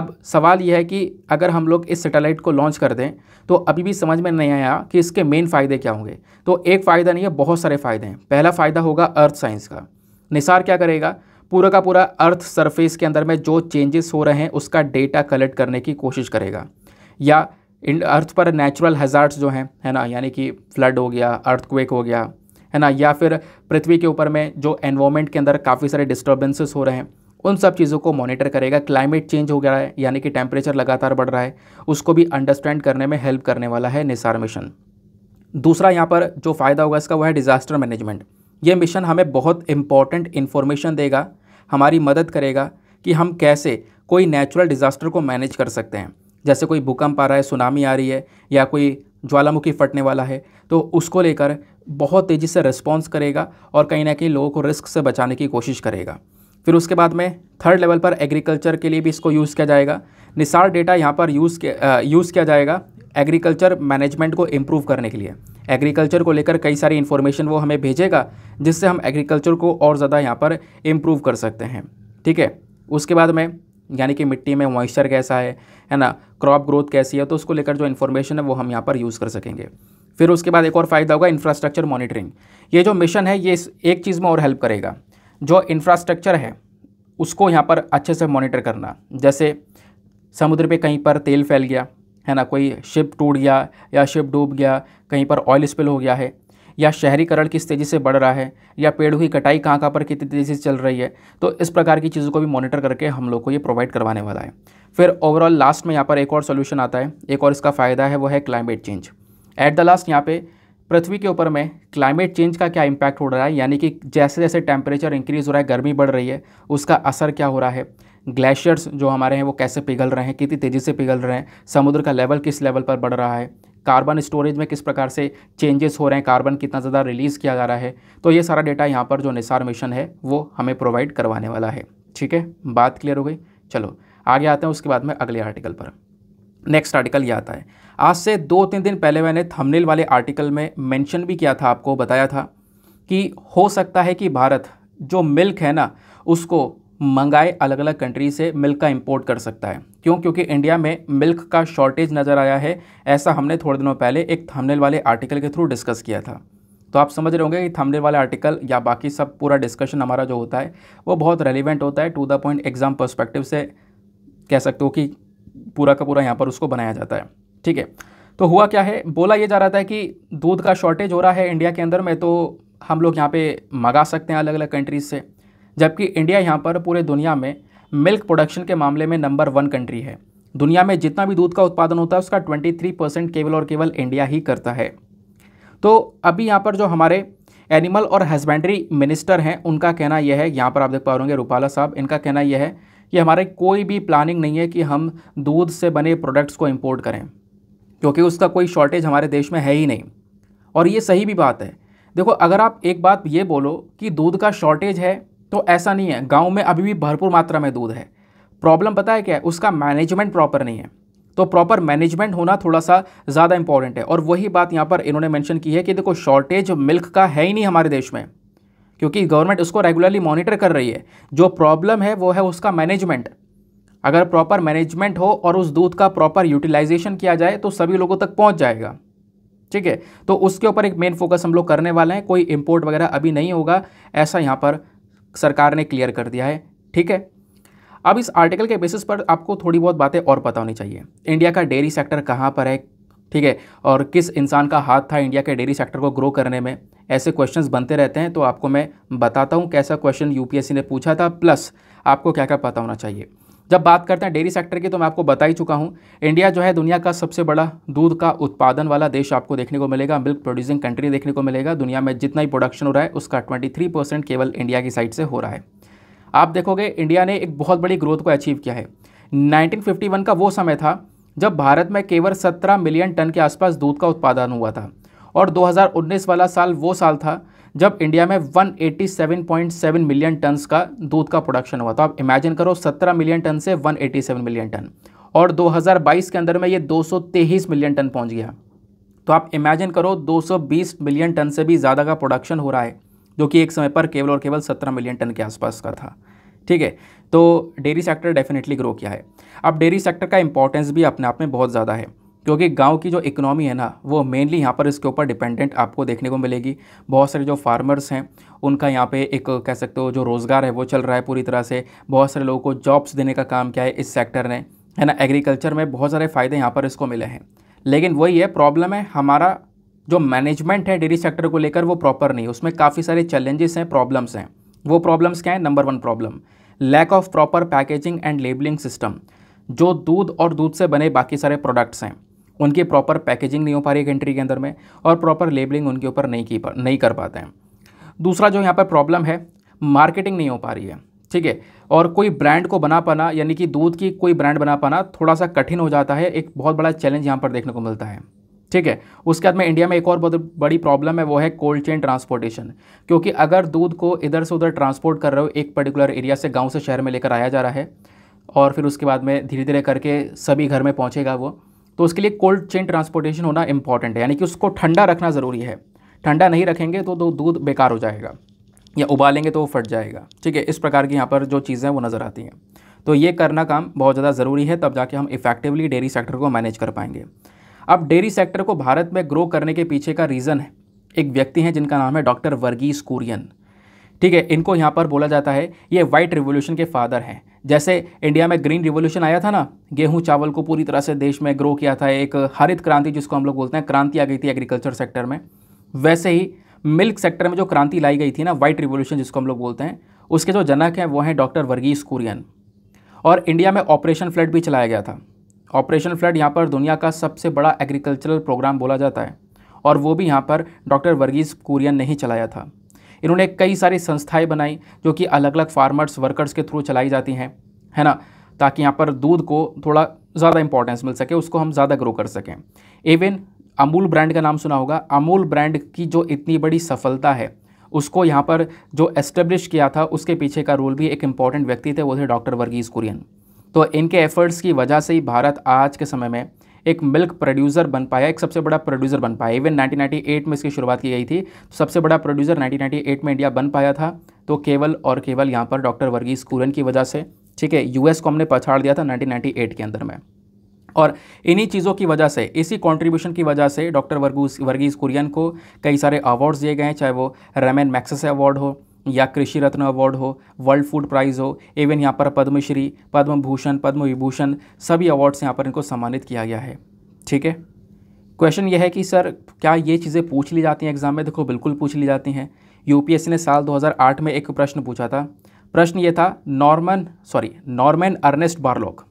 अब सवाल यह है कि अगर हम लोग इस सैटेलाइट को लॉन्च कर दें तो अभी भी समझ में नहीं आया कि इसके मेन फ़ायदे क्या होंगे तो एक फ़ायदा नहीं है बहुत सारे फ़ायदे हैं पहला फ़ायदा होगा अर्थ साइंस का निसार क्या करेगा पूरा का पूरा अर्थ सरफेस के अंदर में जो चेंजेस हो रहे हैं उसका डेटा कलेक्ट करने की कोशिश करेगा या अर्थ पर नेचुरल हज़ार्ड्स जो हैं है ना यानी कि फ्लड हो गया अर्थक्वेक हो गया है ना या फिर पृथ्वी के ऊपर में जो एनवायरमेंट के अंदर काफ़ी सारे डिस्टर्बेंसेस हो रहे हैं उन सब चीज़ों को मॉनिटर करेगा क्लाइमेट चेंज हो गया है यानी कि टेम्परेचर लगातार बढ़ रहा है उसको भी अंडरस्टैंड करने में हेल्प करने वाला है निसार मिशन दूसरा यहाँ पर जो फ़ायदा होगा इसका वो है डिज़ास्टर मैनेजमेंट ये मिशन हमें बहुत इंपॉर्टेंट इन्फॉर्मेशन देगा हमारी मदद करेगा कि हम कैसे कोई नेचुरल डिज़ास्टर को मैनेज कर सकते हैं जैसे कोई भूकंप आ रहा है सुनामी आ रही है या कोई ज्वालामुखी फटने वाला है तो उसको लेकर बहुत तेज़ी से रिस्पॉन्स करेगा और कहीं ना कहीं लोगों को रिस्क से बचाने की कोशिश करेगा फिर उसके बाद में थर्ड लेवल पर एग्रीकल्चर के लिए भी इसको यूज़ किया जाएगा निसार डेटा यहाँ पर यूज़ यूज़ किया जाएगा एग्रीकल्चर मैनेजमेंट को इम्प्रूव करने के लिए एग्रीकल्चर को लेकर कई सारी इन्फॉर्मेशन वो हमें भेजेगा जिससे हम एग्रीकल्चर को और ज़्यादा यहाँ पर इम्प्रूव कर सकते हैं ठीक है उसके बाद में यानी कि मिट्टी में मॉइस्चर कैसा है है ना क्रॉप ग्रोथ कैसी है तो उसको लेकर जो इन्फॉर्मेशन है वो हम यहाँ पर यूज़ कर सकेंगे फिर उसके बाद एक और फ़ायदा होगा इंफ्रास्ट्रक्चर मॉनिटरिंग ये जो मिशन है ये एक चीज़ में और हेल्प करेगा जो इंफ्रास्ट्रक्चर है उसको यहाँ पर अच्छे से मॉनिटर करना जैसे समुद्र पे कहीं पर तेल फैल गया है ना कोई शिप टूट गया या शिप डूब गया कहीं पर ऑयल स्पिल हो गया है या शहरीकरण किस तेज़ी से बढ़ रहा है या पेड़ों की कटाई कहाँ कहाँ पर कितनी तेज़ी से चल रही है तो इस प्रकार की चीज़ों को भी मॉनिटर करके हम लोग को ये प्रोवाइड करवाने वाला है फिर ओवरऑल लास्ट में यहाँ पर एक और सोल्यूशन आता है एक और इसका फ़ायदा है वो है climate change at the last यहाँ पर पृथ्वी के ऊपर में क्लाइमेट चेंज का क्या इम्पैक्ट हो रहा है यानी कि जैसे जैसे टेम्परेचर इंक्रीज़ हो रहा है गर्मी बढ़ रही है उसका असर क्या हो रहा है ग्लेशियर्स जो हमारे हैं वो कैसे पिघल रहे हैं कितनी तेज़ी से पिघल रहे हैं समुद्र का लेवल किस लेवल पर बढ़ रहा है कार्बन स्टोरेज में किस प्रकार से चेंजेस हो रहे हैं कार्बन कितना ज़्यादा रिलीज़ किया जा रहा है तो ये सारा डेटा यहाँ पर जो निसार मिशन है वो हमें प्रोवाइड करवाने वाला है ठीक है बात क्लियर हो गई चलो आगे आते हैं उसके बाद में अगले आर्टिकल पर नेक्स्ट आर्टिकल ये आता है आज से दो तीन दिन पहले मैंने थंबनेल वाले आर्टिकल में मैंशन भी किया था आपको बताया था कि हो सकता है कि भारत जो मिल्क है ना उसको मंगाए अलग अलग कंट्री से मिल्क का इंपोर्ट कर सकता है क्यों क्योंकि इंडिया में मिल्क का शॉर्टेज नज़र आया है ऐसा हमने थोड़े दिनों पहले एक थंबनेल वाले आर्टिकल के थ्रू डिस्कस किया था तो आप समझ रहे होंगे कि थंबनेल वाले आर्टिकल या बाकी सब पूरा डिस्कशन हमारा जो होता है वो बहुत रेलिवेंट होता है to the point exam perspective से कह सकते हो कि पूरा का पूरा यहाँ पर उसको बनाया जाता है ठीक है तो हुआ क्या है बोला ये जा रहा था कि दूध का शॉर्टेज हो रहा है इंडिया के अंदर में तो हम लोग यहाँ पे मंगा सकते हैं अलग अलग कंट्रीज से जबकि इंडिया यहाँ पर पूरे दुनिया में मिल्क प्रोडक्शन के मामले में नंबर वन कंट्री है दुनिया में जितना भी दूध का उत्पादन होता है उसका 23 परसेंट केवल और केवल इंडिया ही करता है तो अभी यहाँ पर जो हमारे एनिमल और हस्बेंड्री मिनिस्टर हैं उनका कहना यह है यहाँ पर आप देख पा रहे रूपाला साहब इनका कहना यह है कि हमारे कोई भी प्लानिंग नहीं है कि हम दूध से बने प्रोडक्ट्स को इम्पोर्ट करें क्योंकि उसका कोई शॉर्टेज हमारे देश में है ही नहीं और ये सही भी बात है देखो अगर आप एक बात ये बोलो कि दूध का शॉर्टेज है तो ऐसा नहीं है गाँव में अभी भी भरपूर मात्रा में दूध है प्रॉब्लम पता है क्या है उसका मैनेजमेंट प्रॉपर नहीं है तो प्रॉपर मैनेजमेंट होना थोड़ा सा ज़्यादा इंपॉर्टेंट है और वही बात यहाँ पर इन्होंने मेंशन की है कि देखो शॉर्टेज मिल्क का है ही नहीं हमारे देश में क्योंकि गवर्नमेंट उसको रेगुलरली मॉनिटर कर रही है जो प्रॉब्लम है वो है उसका मैनेजमेंट अगर प्रॉपर मैनेजमेंट हो और उस दूध का प्रॉपर यूटिलाइजेशन किया जाए तो सभी लोगों तक पहुँच जाएगा ठीक है तो उसके ऊपर एक मेन फोकस हम लोग करने वाले हैं कोई इम्पोर्ट वगैरह अभी नहीं होगा ऐसा यहाँ पर सरकार ने क्लियर कर दिया है ठीक है अब इस आर्टिकल के बेसिस पर आपको थोड़ी बहुत बातें और पता होनी चाहिए इंडिया का डेयरी सेक्टर कहाँ पर है ठीक है और किस इंसान का हाथ था इंडिया के डेयरी सेक्टर को ग्रो करने में ऐसे क्वेश्चंस बनते रहते हैं तो आपको मैं बताता हूँ कैसा क्वेश्चन यूपीएससी ने पूछा था प्लस आपको क्या क्या पता होना चाहिए जब बात करते हैं डेयरी सेक्टर की तो मैं आपको बता ही चुका हूँ इंडिया जो है दुनिया का सबसे बड़ा दूध का उत्पादन वाला देश आपको देखने को मिलेगा मिल्क प्रोड्यूसिंग कंट्री देखने को मिलेगा दुनिया में जितना ही प्रोडक्शन हो रहा है उसका ट्वेंटी थ्री परसेंट केवल इंडिया की साइड से हो रहा है आप देखोगे इंडिया ने एक बहुत बड़ी ग्रोथ को अचीव किया है 1951 का वो समय था जब भारत में केवल 17 मिलियन टन के आसपास दूध का उत्पादन हुआ था और 2019 वाला साल वो साल था जब इंडिया में 187.7 मिलियन टन्स का दूध का प्रोडक्शन हुआ तो आप इमेजिन करो 17 मिलियन टन से 187 मिलियन टन और 2022 के अंदर में ये 223 मिलियन टन पहुंच गया तो आप इमेजिन करो 220 मिलियन टन से भी ज़्यादा का प्रोडक्शन हो रहा है जो कि एक समय पर केवल और केवल 17 मिलियन टन के आसपास का था ठीक है तो डेयरी सेक्टर डेफिनेटली ग्रो किया है अब डेयरी सेक्टर का इंपॉर्टेंस भी अपने आप में बहुत ज़्यादा है क्योंकि गांव की जो इकनॉमी है ना वो मेनली यहाँ पर इसके ऊपर डिपेंडेंट आपको देखने को मिलेगी बहुत सारे जो फार्मर्स हैं उनका यहाँ पे एक कह सकते हो जो रोज़गार है वो चल रहा है पूरी तरह से बहुत सारे लोगों को जॉब्स देने का काम किया है इस सेक्टर ने है ना एग्रीकल्चर में बहुत सारे फ़ायदे यहाँ पर इसको मिले हैं लेकिन वही है प्रॉब्लम है हमारा जो मैनेजमेंट है डेयरी सेक्टर को लेकर वो प्रॉपर नहीं उसमें काफ़ी सारे चैलेंजेस हैं प्रॉब्लम्स हैं वो प्रॉब्लम्स क्या हैं number one problem lack of proper packaging and labelling system जो दूध और दूध से बने बाकी सारे प्रोडक्ट्स हैं उनकी प्रॉपर पैकेजिंग नहीं हो पा रही है कंट्री के अंदर में और प्रॉपर लेबलिंग उनके ऊपर नहीं की पा नहीं कर पाते हैं दूसरा जो यहाँ पर प्रॉब्लम है मार्केटिंग नहीं हो पा रही है ठीक है और कोई ब्रांड को बना पाना यानी कि दूध की कोई ब्रांड बना पाना थोड़ा सा कठिन हो जाता है एक बहुत बड़ा चैलेंज यहाँ पर देखने को मिलता है ठीक है उसके बाद में इंडिया में एक और बहुत बड़ी प्रॉब्लम है वो है कोल्ड चेन ट्रांसपोर्टेशन क्योंकि अगर दूध को इधर से उधर ट्रांसपोर्ट कर रहे हो एक पर्टिकुलर एरिया से गांव से शहर में लेकर आया जा रहा है और फिर उसके बाद में धीरे धीरे करके सभी घर में पहुँचेगा वो तो उसके लिए कोल्ड चेन ट्रांसपोर्टेशन होना इंपॉर्टेंट है यानी कि उसको ठंडा रखना ज़रूरी है ठंडा नहीं रखेंगे तो दूध बेकार हो जाएगा या उबालेंगे तो वो फट जाएगा ठीक है इस प्रकार की यहाँ पर जो चीज़ें हैं वो नज़र आती हैं तो ये करना काम बहुत ज़्यादा ज़रूरी है तब जाके हम इफेक्टिवली डेयरी सेक्टर को मैनेज कर पाएंगे अब डेयरी सेक्टर को भारत में ग्रो करने के पीछे का रीज़न है एक व्यक्ति हैं जिनका नाम है डॉक्टर वर्गीस कुरियन ठीक है इनको यहाँ पर बोला जाता है ये वाइट रिवोल्यूशन के फादर हैं जैसे इंडिया में ग्रीन रिवोल्यूशन आया था ना गेहूं चावल को पूरी तरह से देश में ग्रो किया था एक हरित क्रांति जिसको हम लोग बोलते हैं क्रांति आ गई थी एग्रीकल्चर सेक्टर में वैसे ही मिल्क सेक्टर में जो क्रांति लाई गई थी ना वाइट रिवोल्यूशन जिसको हम लोग बोलते हैं उसके जो जनक हैं वो हैं डॉक्टर वर्गीस कुरियन और इंडिया में ऑपरेशन फ्लड भी चलाया गया था ऑपरेशन फ्लड यहाँ पर दुनिया का सबसे बड़ा एग्रीकल्चरल प्रोग्राम बोला जाता है और वो भी यहाँ पर डॉक्टर वर्गीस कुरियन ने ही चलाया था इन्होंने कई सारी संस्थाएं बनाई जो कि अलग अलग फार्मर्स वर्कर्स के थ्रू चलाई जाती हैं है ना ताकि यहाँ पर दूध को थोड़ा ज़्यादा इंपॉर्टेंस मिल सके उसको हम ज़्यादा ग्रो कर सकें इवन अमूल ब्रांड का नाम सुना होगा अमूल ब्रांड की जो इतनी बड़ी सफलता है उसको यहाँ पर जो एस्टेब्लिश किया था उसके पीछे का रोल भी एक इम्पॉर्टेंट व्यक्ति थे वो थे डॉक्टर वर्गीज़ कुरियन तो इनके एफर्ट्स की वजह से ही भारत आज के समय में एक मिल्क प्रोड्यूसर बन पाया एक सबसे बड़ा प्रोड्यूसर बन पाया इवन 1998 में इसकी शुरुआत की गई थी तो सबसे बड़ा प्रोड्यूसर 1998 में इंडिया बन पाया था तो केवल और केवल यहाँ पर डॉक्टर वर्गीज कुरन की वजह से ठीक है यूएस को हमने पछाड़ दिया था नाइनटीन के अंदर में और इन्हीं चीज़ों की वजह से इसी कंट्रीब्यूशन की वजह से डॉक्टर वर्गूस वर्गीज कुरियन को कई सारे अवार्ड्स दिए गए हैं चाहे वो रेमेन मैक्सेस अवार्ड हो या कृषि रत्न अवार्ड हो वर्ल्ड फूड प्राइज हो इवन यहाँ पर पद्मश्री पद्म भूषण पद्म विभूषण सभी अवार्ड्स यहाँ पर इनको सम्मानित किया गया है ठीक है क्वेश्चन यह है कि सर क्या ये चीज़ें पूछ ली जाती हैं एग्जाम में देखो बिल्कुल पूछ ली जाती हैं यूपीएससी ने साल 2008 में एक प्रश्न पूछा था प्रश्न ये था Norman sorry Norman Ernest Borlaug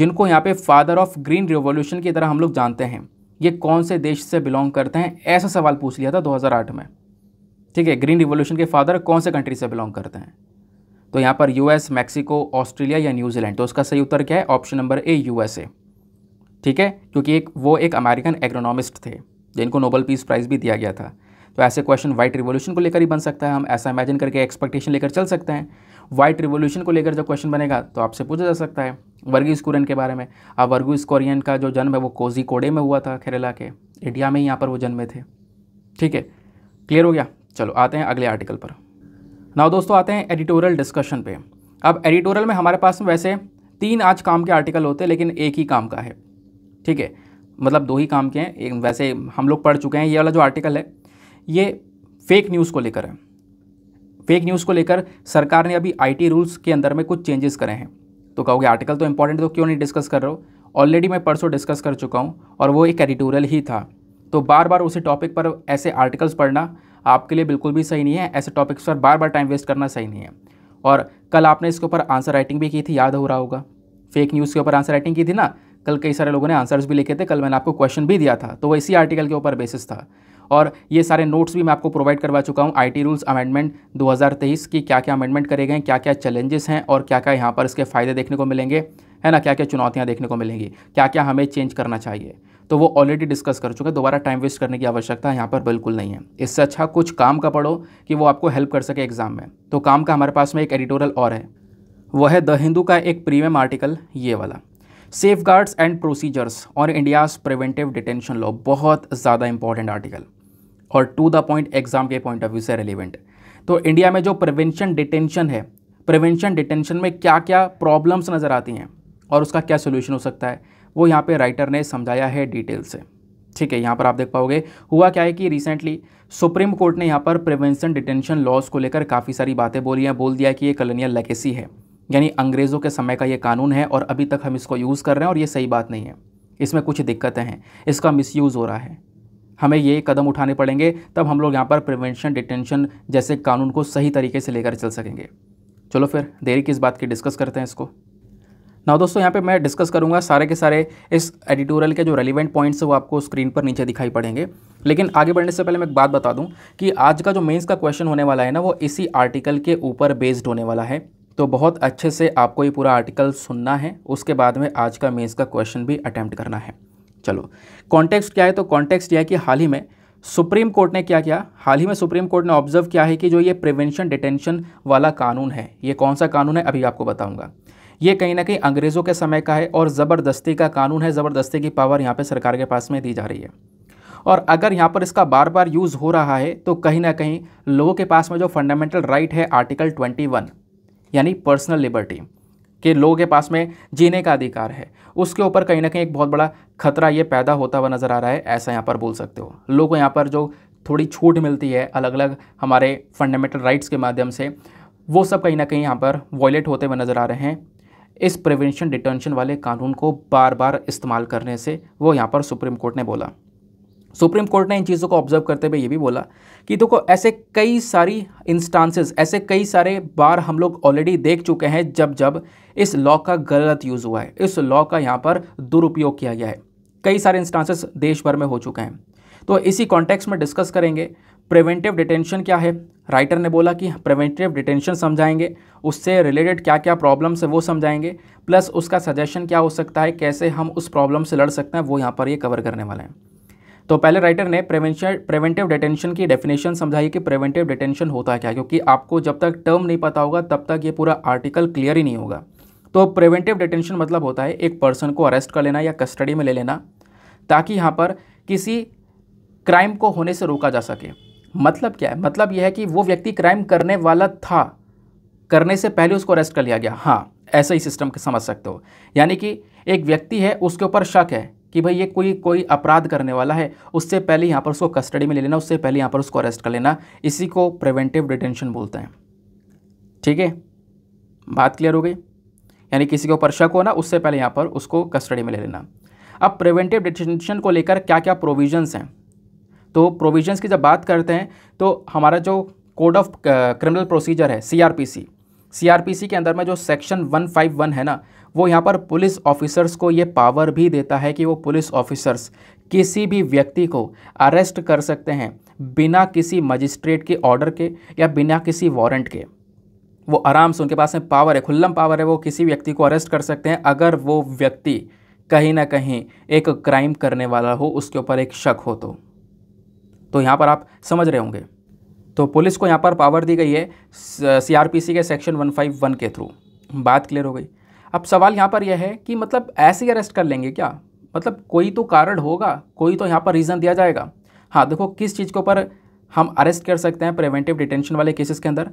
जिनको यहाँ पे फादर ऑफ ग्रीन रिवोल्यूशन की तरह हम लोग जानते हैं ये कौन से देश से बिलोंग करते हैं ऐसा सवाल पूछ लिया था 2008 में ठीक है ग्रीन रिवोल्यूशन के फादर कौन से कंट्री से बिलोंग करते हैं तो यहाँ पर यूएस मैक्सिको ऑस्ट्रेलिया या न्यूजीलैंड तो उसका सही उत्तर क्या है ऑप्शन नंबर ए यूएसए ठीक है क्योंकि एक वो एक अमेरिकन एग्रोनॉमिस्ट थे जिनको नोबल पीस प्राइज़ भी दिया गया था तो ऐसे क्वेश्चन व्हाइट रिवोल्यूशन को लेकर ही बन सकता है हम ऐसा इमेजिन करके एक्सपेक्टेशन लेकर चल सकते हैं वाइट रिवोल्यूशन को लेकर जब क्वेश्चन बनेगा तो आपसे पूछा जा सकता है वर्गीज कुरियन के बारे में अब वर्गीज कुरियन का जो जन्म है वो कोजी कोडे में हुआ था केरला के इंडिया में ही यहाँ पर वो जन्मे थे ठीक है क्लियर हो गया चलो आते हैं अगले आर्टिकल पर नाउ दोस्तों आते हैं एडिटोरियल डिस्कशन पे अब एडिटोरियल में हमारे पास में वैसे तीन आज काम के आर्टिकल होते हैं लेकिन एक ही काम का है ठीक है मतलब दो ही काम के हैं एक वैसे हम लोग पढ़ चुके हैं ये वाला जो आर्टिकल है ये फेक न्यूज़ को लेकर है फेक न्यूज़ को लेकर सरकार ने अभी आईटी रूल्स के अंदर में कुछ चेंजेस करे हैं तो कहोगे आर्टिकल तो इंपॉर्टेंट तो क्यों नहीं डिस्कस कर रहे हो ऑलरेडी मैं परसों डिस्कस कर चुका हूँ और वो एक एडिटोरियल ही था तो बार बार उसी टॉपिक पर ऐसे आर्टिकल्स पढ़ना आपके लिए बिल्कुल भी सही नहीं है ऐसे टॉपिक्स पर बार बार टाइम वेस्ट करना सही नहीं है और कल आपने इसके ऊपर आंसर राइटिंग भी की थी याद हो रहा होगा फेक न्यूज़ के ऊपर आंसर राइटिंग की थी ना कल कई सारे लोगों ने आंसर्स भी लिखे थे कल मैंने आपको क्वेश्चन भी दिया था तो वो इसी आर्टिकल के ऊपर बेसिस था और ये सारे नोट्स भी मैं आपको प्रोवाइड करवा चुका हूँ आईटी रूल्स अमेंडमेंट 2023 की क्या क्या अमेंडमेंट करे गए क्या क्या चैलेंजेस हैं और क्या क्या यहाँ पर इसके फ़ायदे देखने को मिलेंगे है ना क्या क्या चुनौतियाँ देखने को मिलेंगी क्या क्या हमें चेंज करना चाहिए तो वो ऑलरेडी डिस्कस कर चुके हैं दोबारा टाइम वेस्ट करने की आवश्यकता यहाँ पर बिल्कुल नहीं है इससे अच्छा कुछ काम का पढ़ो कि वो आपको हेल्प कर सके एग्ज़ाम में तो काम का हमारे पास में एक एडिटोरियल और है वह है द हिंदू का एक प्रीमियम आर्टिकल ये वाला सेफ गार्ड्स एंड प्रोसीजर्स और इंडियाज़ प्रिवेंटिव डिटेंशन लॉ बहुत ज़्यादा इंपॉर्टेंट आर्टिकल और टू द पॉइंट एग्ज़ाम के पॉइंट ऑफ व्यू से रेलिवेंट तो इंडिया में जो प्रिवेंशन डिटेंशन है प्रिवेंशन डिटेंशन में क्या क्या प्रॉब्लम्स नज़र आती हैं और उसका क्या सोल्यूशन हो सकता है वो यहाँ पे राइटर ने समझाया है डिटेल से ठीक है यहाँ पर आप देख पाओगे हुआ क्या है कि रिसेंटली सुप्रीम कोर्ट ने यहाँ पर प्रिवेंशन डिटेंशन लॉज को लेकर काफ़ी सारी बातें बोली हैं बोल दिया कि ये कलोनियल लेगेसी है यानी अंग्रेज़ों के समय का ये कानून है और अभी तक हम इसको यूज़ कर रहे हैं और ये सही बात नहीं है इसमें कुछ दिक्कतें हैं इसका मिसयूज़ हो रहा है हमें ये कदम उठाने पड़ेंगे तब हम लोग यहाँ पर प्रिवेंशन डिटेंशन जैसे कानून को सही तरीके से लेकर चल सकेंगे चलो फिर देरी किस बात की डिस्कस करते हैं इसको ना दोस्तों यहाँ पे मैं डिस्कस करूँगा सारे के सारे इस एडिटोरियल के जो रेलिवेंट पॉइंट्स हैं वो आपको स्क्रीन पर नीचे दिखाई पड़ेंगे लेकिन आगे बढ़ने से पहले मैं एक बात बता दूँ कि आज का जो मेंस का क्वेश्चन होने वाला है ना वो इसी आर्टिकल के ऊपर बेस्ड होने वाला है तो बहुत अच्छे से आपको ये पूरा आर्टिकल सुनना है उसके बाद में आज का मेन्स का क्वेश्चन भी अटैम्प्ट करना है चलो कॉन्टेक्स्ट क्या है तो कॉन्टेक्स्ट यह है कि हाल ही में सुप्रीम कोर्ट ने क्या किया हाल ही में सुप्रीम कोर्ट ने ऑब्जर्व किया है कि जो ये प्रिवेंशन डिटेंशन वाला कानून है ये कौन सा कानून है अभी आपको बताऊँगा ये कहीं ना कहीं अंग्रेज़ों के समय का है और ज़बरदस्ती का कानून है ज़बरदस्ती की पावर यहाँ पर सरकार के पास में दी जा रही है और अगर यहाँ पर इसका बार बार यूज़ हो रहा है तो कहीं ना कहीं लोगों के पास में जो फंडामेंटल राइट है आर्टिकल ट्वेंटी यानी पर्सनल लिबर्टी के लोगों के पास में जीने का अधिकार है उसके ऊपर कहीं ना कहीं एक बहुत बड़ा खतरा ये पैदा होता हुआ नज़र आ रहा है ऐसा यहाँ पर बोल सकते हो लोगों को यहाँ पर जो थोड़ी छूट मिलती है अलग अलग हमारे फंडामेंटल राइट्स के माध्यम से वो सब कहीं ना कहीं यहाँ पर वॉयलेट होते हुए नज़र आ रहे हैं इस प्रिवेंशन डिटेंशन वाले कानून को बार बार इस्तेमाल करने से वो यहाँ पर सुप्रीम कोर्ट ने बोला सुप्रीम कोर्ट ने इन चीज़ों को ऑब्जर्व करते हुए ये भी बोला कि देखो ऐसे कई सारी इंस्टांसेस ऐसे कई सारे बार हम लोग ऑलरेडी देख चुके हैं जब जब इस लॉ का गलत यूज़ हुआ है इस लॉ का यहाँ पर दुरुपयोग किया गया है कई सारे इंस्टांसेस देश भर में हो चुके हैं तो इसी कॉन्टेक्स्ट में डिस्कस करेंगे प्रिवेंटिव डिटेंशन क्या है राइटर ने बोला कि प्रिवेंटिव डिटेंशन समझाएंगे उससे रिलेटेड क्या क्या प्रॉब्लम्स है वो समझाएंगे प्लस उसका सजेशन क्या हो सकता है कैसे हम उस प्रॉब्लम से लड़ सकते हैं वो यहाँ पर ये कवर करने वाले हैं तो पहले राइटर ने प्रिवेंशन प्रिवेंटिव डिटेंशन की डेफिनेशन समझाई कि प्रिवेंटिव डिटेंशन होता है क्या क्योंकि आपको जब तक टर्म नहीं पता होगा तब तक ये पूरा आर्टिकल क्लियर ही नहीं होगा तो प्रिवेंटिव डिटेंशन मतलब होता है एक पर्सन को अरेस्ट कर लेना या कस्टडी में ले लेना ताकि यहाँ पर किसी क्राइम को होने से रोका जा सके मतलब क्या है मतलब यह है कि वो व्यक्ति क्राइम करने वाला था करने से पहले उसको अरेस्ट कर लिया गया हाँ ऐसे ही सिस्टम के समझ सकते हो यानी कि एक व्यक्ति है उसके ऊपर शक है कि भाई ये कोई कोई अपराध करने वाला है उससे पहले यहाँ पर उसको कस्टडी में ले लेना उससे पहले यहाँ पर उसको अरेस्ट कर लेना इसी को प्रिवेंटिव डिटेंशन बोलते हैं ठीक है बात क्लियर हो गई यानी किसी के ऊपर शक होना उससे पहले यहाँ पर उसको कस्टडी में ले लेना अब प्रिवेंटिव डिटेंशन को लेकर क्या क्या प्रोविजंस हैं तो प्रोविजंस की जब बात करते हैं तो हमारा जो कोड ऑफ क्रिमिनल प्रोसीजर है सीआरपीसी सीआरपीसी के अंदर में जो सेक्शन 151 है ना वो यहाँ पर पुलिस ऑफिसर्स को ये पावर भी देता है कि वो पुलिस ऑफिसर्स किसी भी व्यक्ति को अरेस्ट कर सकते हैं बिना किसी मजिस्ट्रेट के ऑर्डर के या बिना किसी वारंट के वो आराम से उनके पास में पावर है खुल्लम पावर है वो किसी व्यक्ति को अरेस्ट कर सकते हैं अगर वो व्यक्ति कहीं ना कहीं एक क्राइम करने वाला हो उसके ऊपर एक शक हो तो तो यहाँ पर आप समझ रहे होंगे तो पुलिस को यहाँ पर पावर दी गई है सीआरपीसी के सेक्शन 151 के थ्रू बात क्लियर हो गई अब सवाल यहाँ पर यह है कि मतलब ऐसे ही अरेस्ट कर लेंगे क्या मतलब कोई तो कारण होगा कोई तो यहाँ पर रीज़न दिया जाएगा हाँ देखो किस चीज़ के ऊपर हम अरेस्ट कर सकते हैं प्रिवेंटिव डिटेंशन वाले केसेस के अंदर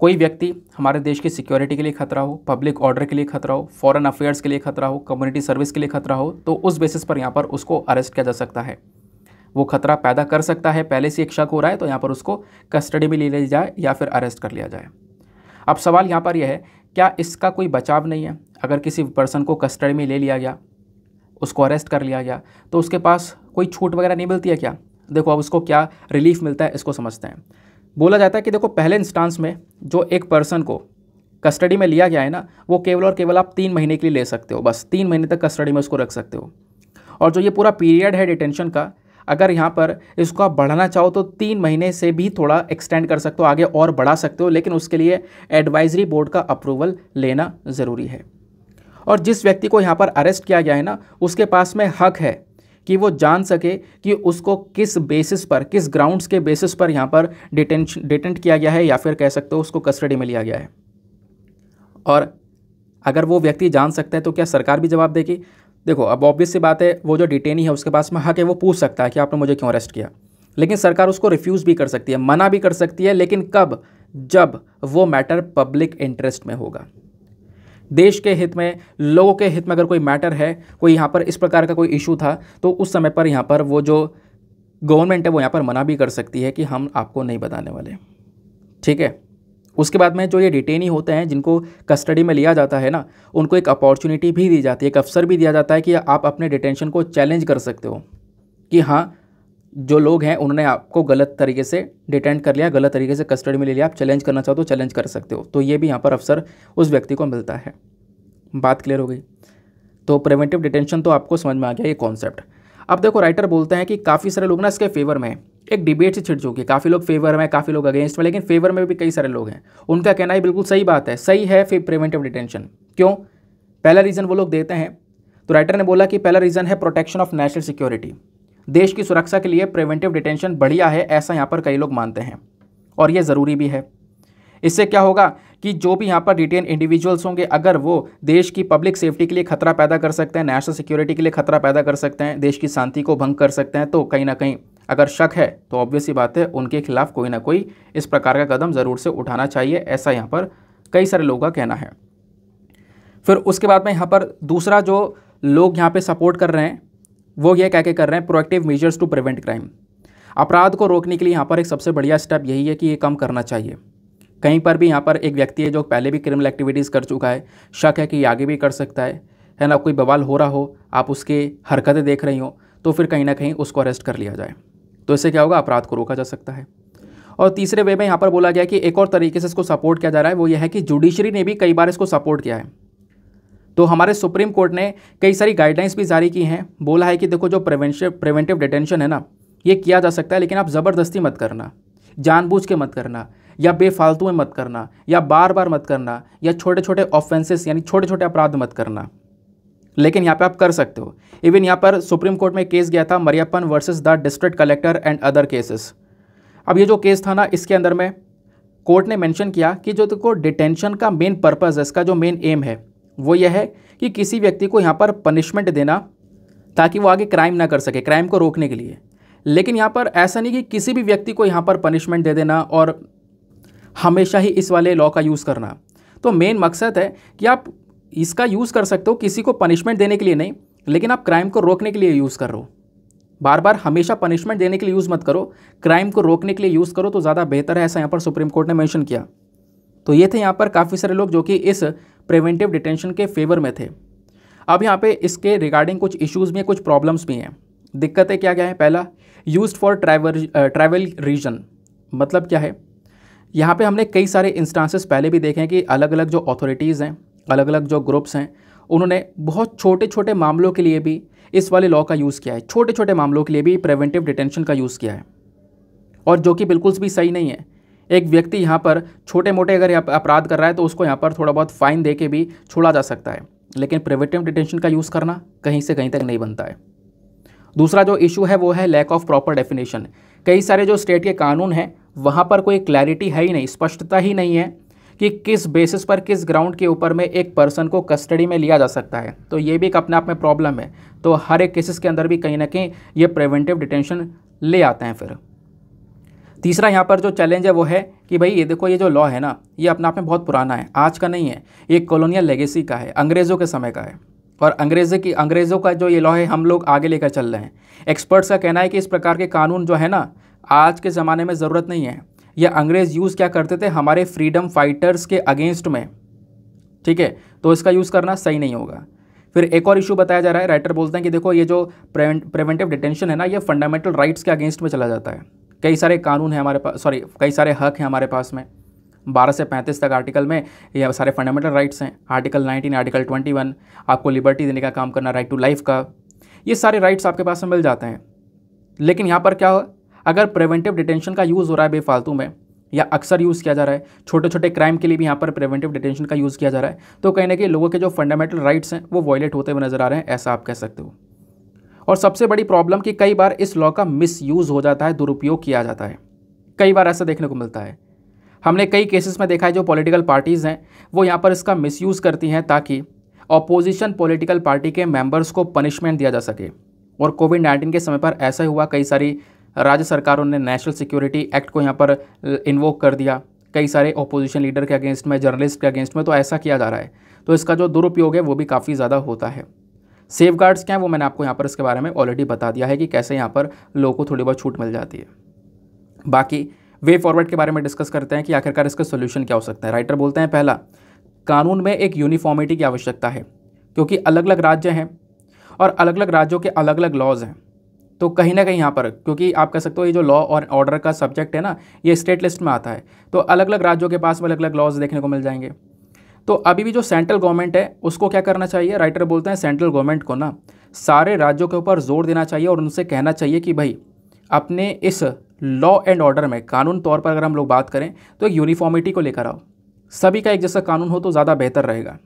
कोई व्यक्ति हमारे देश की सिक्योरिटी के लिए खतरा हो पब्लिक ऑर्डर के लिए खतरा हो फॉरेन अफेयर्स के लिए खतरा हो कम्युनिटी सर्विस के लिए खतरा हो तो उस बेसिस पर यहाँ पर उसको अरेस्ट किया जा सकता है वो खतरा पैदा कर सकता है पहले से एक शक हो रहा है तो यहाँ पर उसको कस्टडी में ले लिया जाए या फिर अरेस्ट कर लिया जाए अब सवाल यहाँ पर यह है क्या इसका कोई बचाव नहीं है अगर किसी पर्सन को कस्टडी में ले लिया गया उसको अरेस्ट कर लिया गया तो उसके पास कोई छूट वगैरह नहीं मिलती है क्या देखो अब उसको क्या रिलीफ मिलता है इसको समझते हैं बोला जाता है कि देखो पहले इंस्टांस में जो एक पर्सन को कस्टडी में लिया गया है ना वो केवल और केवल आप तीन महीने के लिए ले सकते हो बस तीन महीने तक कस्टडी में उसको रख सकते हो और जो ये पूरा पीरियड है डिटेंशन का अगर यहाँ पर इसको आप बढ़ाना चाहो तो तीन महीने से भी थोड़ा एक्सटेंड कर सकते हो आगे और बढ़ा सकते हो लेकिन उसके लिए एडवाइजरी बोर्ड का अप्रूवल लेना ज़रूरी है और जिस व्यक्ति को यहाँ पर अरेस्ट किया गया है ना उसके पास में हक है कि वो जान सके कि उसको किस बेसिस पर किस ग्राउंड्स के बेसिस पर यहाँ पर डिटेंशन डिटेंट किया गया है या फिर कह सकते हो उसको कस्टडी में लिया गया है और अगर वो व्यक्ति जान सकता है तो क्या सरकार भी जवाब देगी देखो अब ऑब्वियस सी बात है वो जो डिटेनी है उसके पास में हक है वो पूछ सकता है कि आपने मुझे क्यों अरेस्ट किया लेकिन सरकार उसको रिफ्यूज़ भी कर सकती है मना भी कर सकती है लेकिन कब जब वो मैटर पब्लिक इंटरेस्ट में होगा देश के हित में लोगों के हित में अगर कोई मैटर है कोई यहाँ पर इस प्रकार का कोई इशू था तो उस समय पर यहाँ पर वो जो गवर्नमेंट है वो यहाँ पर मना भी कर सकती है कि हम आपको नहीं बताने वाले ठीक है उसके बाद में जो ये डिटेनी होते हैं जिनको कस्टडी में लिया जाता है ना उनको एक अपॉर्चुनिटी भी दी जाती है एक अवसर भी दिया जाता है कि आप अपने डिटेंशन को चैलेंज कर सकते हो कि हाँ जो लोग हैं उन्होंने आपको गलत तरीके से डिटेंट कर लिया गलत तरीके से कस्टडी में ले लिया आप चैलेंज करना चाहो तो चैलेंज कर सकते हो तो ये भी यहाँ पर अवसर उस व्यक्ति को मिलता है बात क्लियर हो गई तो प्रिवेंटिव डिटेंशन तो आपको समझ में आ गया ये कॉन्सेप्ट अब देखो राइटर बोलते हैं कि काफ़ी सारे लोग ना इसके फेवर में हैं एक डिबेट से छिड़ चुकी है काफ़ी लोग फेवर में काफ़ी लोग अगेंस्ट में लेकिन फेवर में भी कई सारे लोग हैं उनका कहना ही बिल्कुल सही बात है सही है फिर प्रिवेंटिव डिटेंशन क्यों पहला रीज़न वो लोग देते हैं तो राइटर ने बोला कि पहला रीज़न है प्रोटेक्शन ऑफ नेशनल सिक्योरिटी देश की सुरक्षा के लिए प्रिवेंटिव डिटेंशन बढ़िया है ऐसा यहाँ पर कई लोग मानते हैं और यह ज़रूरी भी है इससे क्या होगा कि जो भी यहाँ पर डिटेन इंडिविजुअल्स होंगे अगर वो देश की पब्लिक सेफ्टी के लिए खतरा पैदा कर सकते हैं नेशनल सिक्योरिटी के लिए खतरा पैदा कर सकते हैं देश की शांति को भंग कर सकते हैं तो कहीं ना कहीं अगर शक है तो ऑब्वियसली बात है उनके खिलाफ कोई ना कोई इस प्रकार का कदम ज़रूर से उठाना चाहिए ऐसा यहाँ पर कई सारे लोगों का कहना है फिर उसके बाद में यहाँ पर दूसरा जो लोग यहाँ पर सपोर्ट कर रहे हैं वो ये कह के कर रहे हैं proactive measures to prevent crime अपराध को रोकने के लिए यहाँ पर एक सबसे बढ़िया स्टेप यही है कि ये कम करना चाहिए कहीं पर भी यहाँ पर एक व्यक्ति है जो पहले भी क्रिमिनल एक्टिविटीज़ कर चुका है शक है कि आगे भी कर सकता है है ना कोई बवाल हो रहा हो आप उसके हरकतें देख रही हो तो फिर कहीं ना कहीं उसको अरेस्ट कर लिया जाए तो इससे क्या होगा अपराध को रोका जा सकता है और तीसरे वे में यहाँ पर बोला गया कि एक और तरीके से इसको सपोर्ट किया जा रहा है वो यह है कि जुडिशरी ने भी कई बार इसको सपोर्ट किया है तो हमारे सुप्रीम कोर्ट ने कई सारी गाइडलाइंस भी जारी की हैं बोला है कि देखो जो प्रिवेंटिव प्रिवेंटिव डिटेंशन है ना ये किया जा सकता है लेकिन आप ज़बरदस्ती मत करना जानबूझ के मत करना या बेफालतू में मत करना या बार बार मत करना या छोटे छोटे ऑफेंसेस यानी छोटे छोटे अपराध मत करना लेकिन यहाँ पे आप कर सकते हो इवन यहाँ पर सुप्रीम कोर्ट में केस गया था Mariyappan versus the district collector and other cases अब ये जो केस था ना इसके अंदर में कोर्ट ने मेंशन किया कि जो देखो डिटेंशन का मेन पर्पज़ है इसका जो मेन एम है वो यह है कि किसी व्यक्ति को यहाँ पर पनिशमेंट देना ताकि वो आगे क्राइम ना कर सके क्राइम को रोकने के लिए लेकिन यहाँ पर ऐसा नहीं कि किसी भी व्यक्ति को यहाँ पर पनिशमेंट दे देना और हमेशा ही इस वाले लॉ का यूज़ करना तो मेन मकसद है कि आप इसका यूज़ कर सकते हो किसी को पनिशमेंट देने के लिए नहीं लेकिन आप क्राइम को रोकने के लिए यूज़ कर रहे हो बार बार हमेशा पनिशमेंट देने के लिए यूज़ मत करो क्राइम को रोकने के लिए यूज़ करो तो ज़्यादा बेहतर है ऐसा यहाँ पर सुप्रीम कोर्ट ने मैंशन किया तो ये थे यहाँ पर काफ़ी सारे लोग जो कि इस प्रिवेंटिव डिटेंशन के फेवर में थे अब यहाँ पे इसके रिगार्डिंग कुछ इश्यूज़ भी हैं कुछ प्रॉब्लम्स भी हैं दिक्कतें क्या क्या हैं पहला use for travel travel reason मतलब क्या है यहाँ पे हमने कई सारे इंस्टांसेस पहले भी देखे हैं कि अलग अलग जो अथॉरिटीज़ हैं अलग अलग जो ग्रुप्स हैं उन्होंने बहुत छोटे छोटे मामलों के लिए भी इस वाले लॉ का यूज़ किया है छोटे छोटे मामलों के लिए भी प्रिवेंटिव डिटेंशन का यूज़ किया है और जो कि बिल्कुल भी सही नहीं है एक व्यक्ति यहाँ पर छोटे मोटे अगर अपराध कर रहा है तो उसको यहाँ पर थोड़ा बहुत फ़ाइन दे के भी छोड़ा जा सकता है लेकिन प्रिवेटिव डिटेंशन का यूज़ करना कहीं से कहीं तक नहीं बनता है दूसरा जो इशू है वो है लैक ऑफ प्रॉपर डेफिनेशन कई सारे जो स्टेट के कानून हैं वहाँ पर कोई क्लैरिटी है ही नहीं स्पष्टता ही नहीं है कि किस बेसिस पर किस ग्राउंड के ऊपर में एक पर्सन को कस्टडी में लिया जा सकता है तो ये भी एक अपने आप में प्रॉब्लम है तो हर एक केसेस के अंदर भी कहीं ना कहीं ये प्रिवेंटिव डिटेंशन ले आते हैं फिर तीसरा यहाँ पर जो चैलेंज है वो है कि भाई ये देखो ये जो लॉ है ना ये अपने आप में बहुत पुराना है आज का नहीं है ये कॉलोनियल लेगेसी का है अंग्रेज़ों के समय का है और अंग्रेज़ की अंग्रेज़ों का जो ये लॉ है हम लोग आगे लेकर चल रहे हैं एक्सपर्ट्स का कहना है कि इस प्रकार के कानून जो है ना आज के ज़माने में ज़रूरत नहीं है या अंग्रेज़ यूज़ क्या करते थे हमारे फ्रीडम फाइटर्स के अगेंस्ट में ठीक है तो इसका यूज़ करना सही नहीं होगा फिर एक और इशू बताया जा रहा है राइटर बोलते हैं कि देखो ये जो प्रिवेंटिव डिटेंशन है ना ये फंडामेंटल राइट्स के अगेंस्ट में चला जाता है कई सारे कानून हैं हमारे पास सॉरी कई सारे हक हैं हमारे पास में बारह से पैंतीस तक आर्टिकल में ये सारे फंडामेंटल राइट्स हैं article nineteen article twenty one आपको लिबर्टी देने का काम करना राइट टू लाइफ का ये सारे राइट्स आपके पास में मिल जाते हैं लेकिन यहाँ पर क्या हो अगर प्रिवेंटिव डिटेंशन का यूज़ हो रहा है बेफालतू में या अक्सर यूज़ किया जा रहा है छोटे छोटे क्राइम के लिए भी यहाँ पर प्रिवेंटिव डिटेंशन का यूज़ किया जा रहा है तो कहीं ना कहीं लोगों के जो फंडामेंटल राइट्स हैं वो वॉयलेट होते हुए नज़र आ रहे हैं ऐसा आप कह सकते हो और सबसे बड़ी प्रॉब्लम कि कई बार इस लॉ का मिस हो जाता है दुरुपयोग किया जाता है कई बार ऐसा देखने को मिलता है हमने कई केसेस में देखा है जो पॉलिटिकल पार्टीज़ हैं वो यहाँ पर इसका मिस करती हैं ताकि अपोजिशन पॉलिटिकल पार्टी के मेंबर्स को पनिशमेंट दिया जा सके और कोविड नाइन्टीन के समय पर ऐसा ही हुआ कई सारी राज्य सरकारों ने नेशनल सिक्योरिटी एक्ट को यहाँ पर इन्वोक कर दिया कई सारे ओपोजिशन लीडर के अगेंस्ट में जर्नलिस्ट के अगेंस्ट में तो ऐसा किया जा रहा है तो इसका जो दुरुपयोग है वो भी काफ़ी ज़्यादा होता है सेफ गार्ड्स क्या हैं वो मैंने आपको यहाँ पर इसके बारे में ऑलरेडी बता दिया है कि कैसे यहाँ पर लोगों को थोड़ी बहुत छूट मिल जाती है बाकी वे फॉरवर्ड के बारे में डिस्कस करते हैं कि आखिरकार इसका सोल्यूशन क्या हो सकता है राइटर बोलते हैं पहला कानून में एक यूनिफॉर्मिटी की आवश्यकता है क्योंकि अलग अलग राज्य हैं और अलग अलग राज्यों के अलग अलग लॉज हैं तो कहीं ना कहीं यहाँ पर क्योंकि आप कह सकते हो ये जो लॉ और ऑर्डर का सब्जेक्ट है ना ये स्टेट लिस्ट में आता है तो अलग अलग राज्यों के पास में अलग अलग लॉज देखने को मिल जाएंगे तो अभी भी जो सेंट्रल गवर्नमेंट है उसको क्या करना चाहिए राइटर बोलते हैं सेंट्रल गवर्नमेंट को ना सारे राज्यों के ऊपर जोर देना चाहिए और उनसे कहना चाहिए कि भाई अपने इस लॉ एंड ऑर्डर में कानून तौर पर अगर हम लोग बात करें तो एक यूनिफॉर्मिटी को लेकर आओ सभी का एक जैसा कानून हो तो ज़्यादा बेहतर रहेगा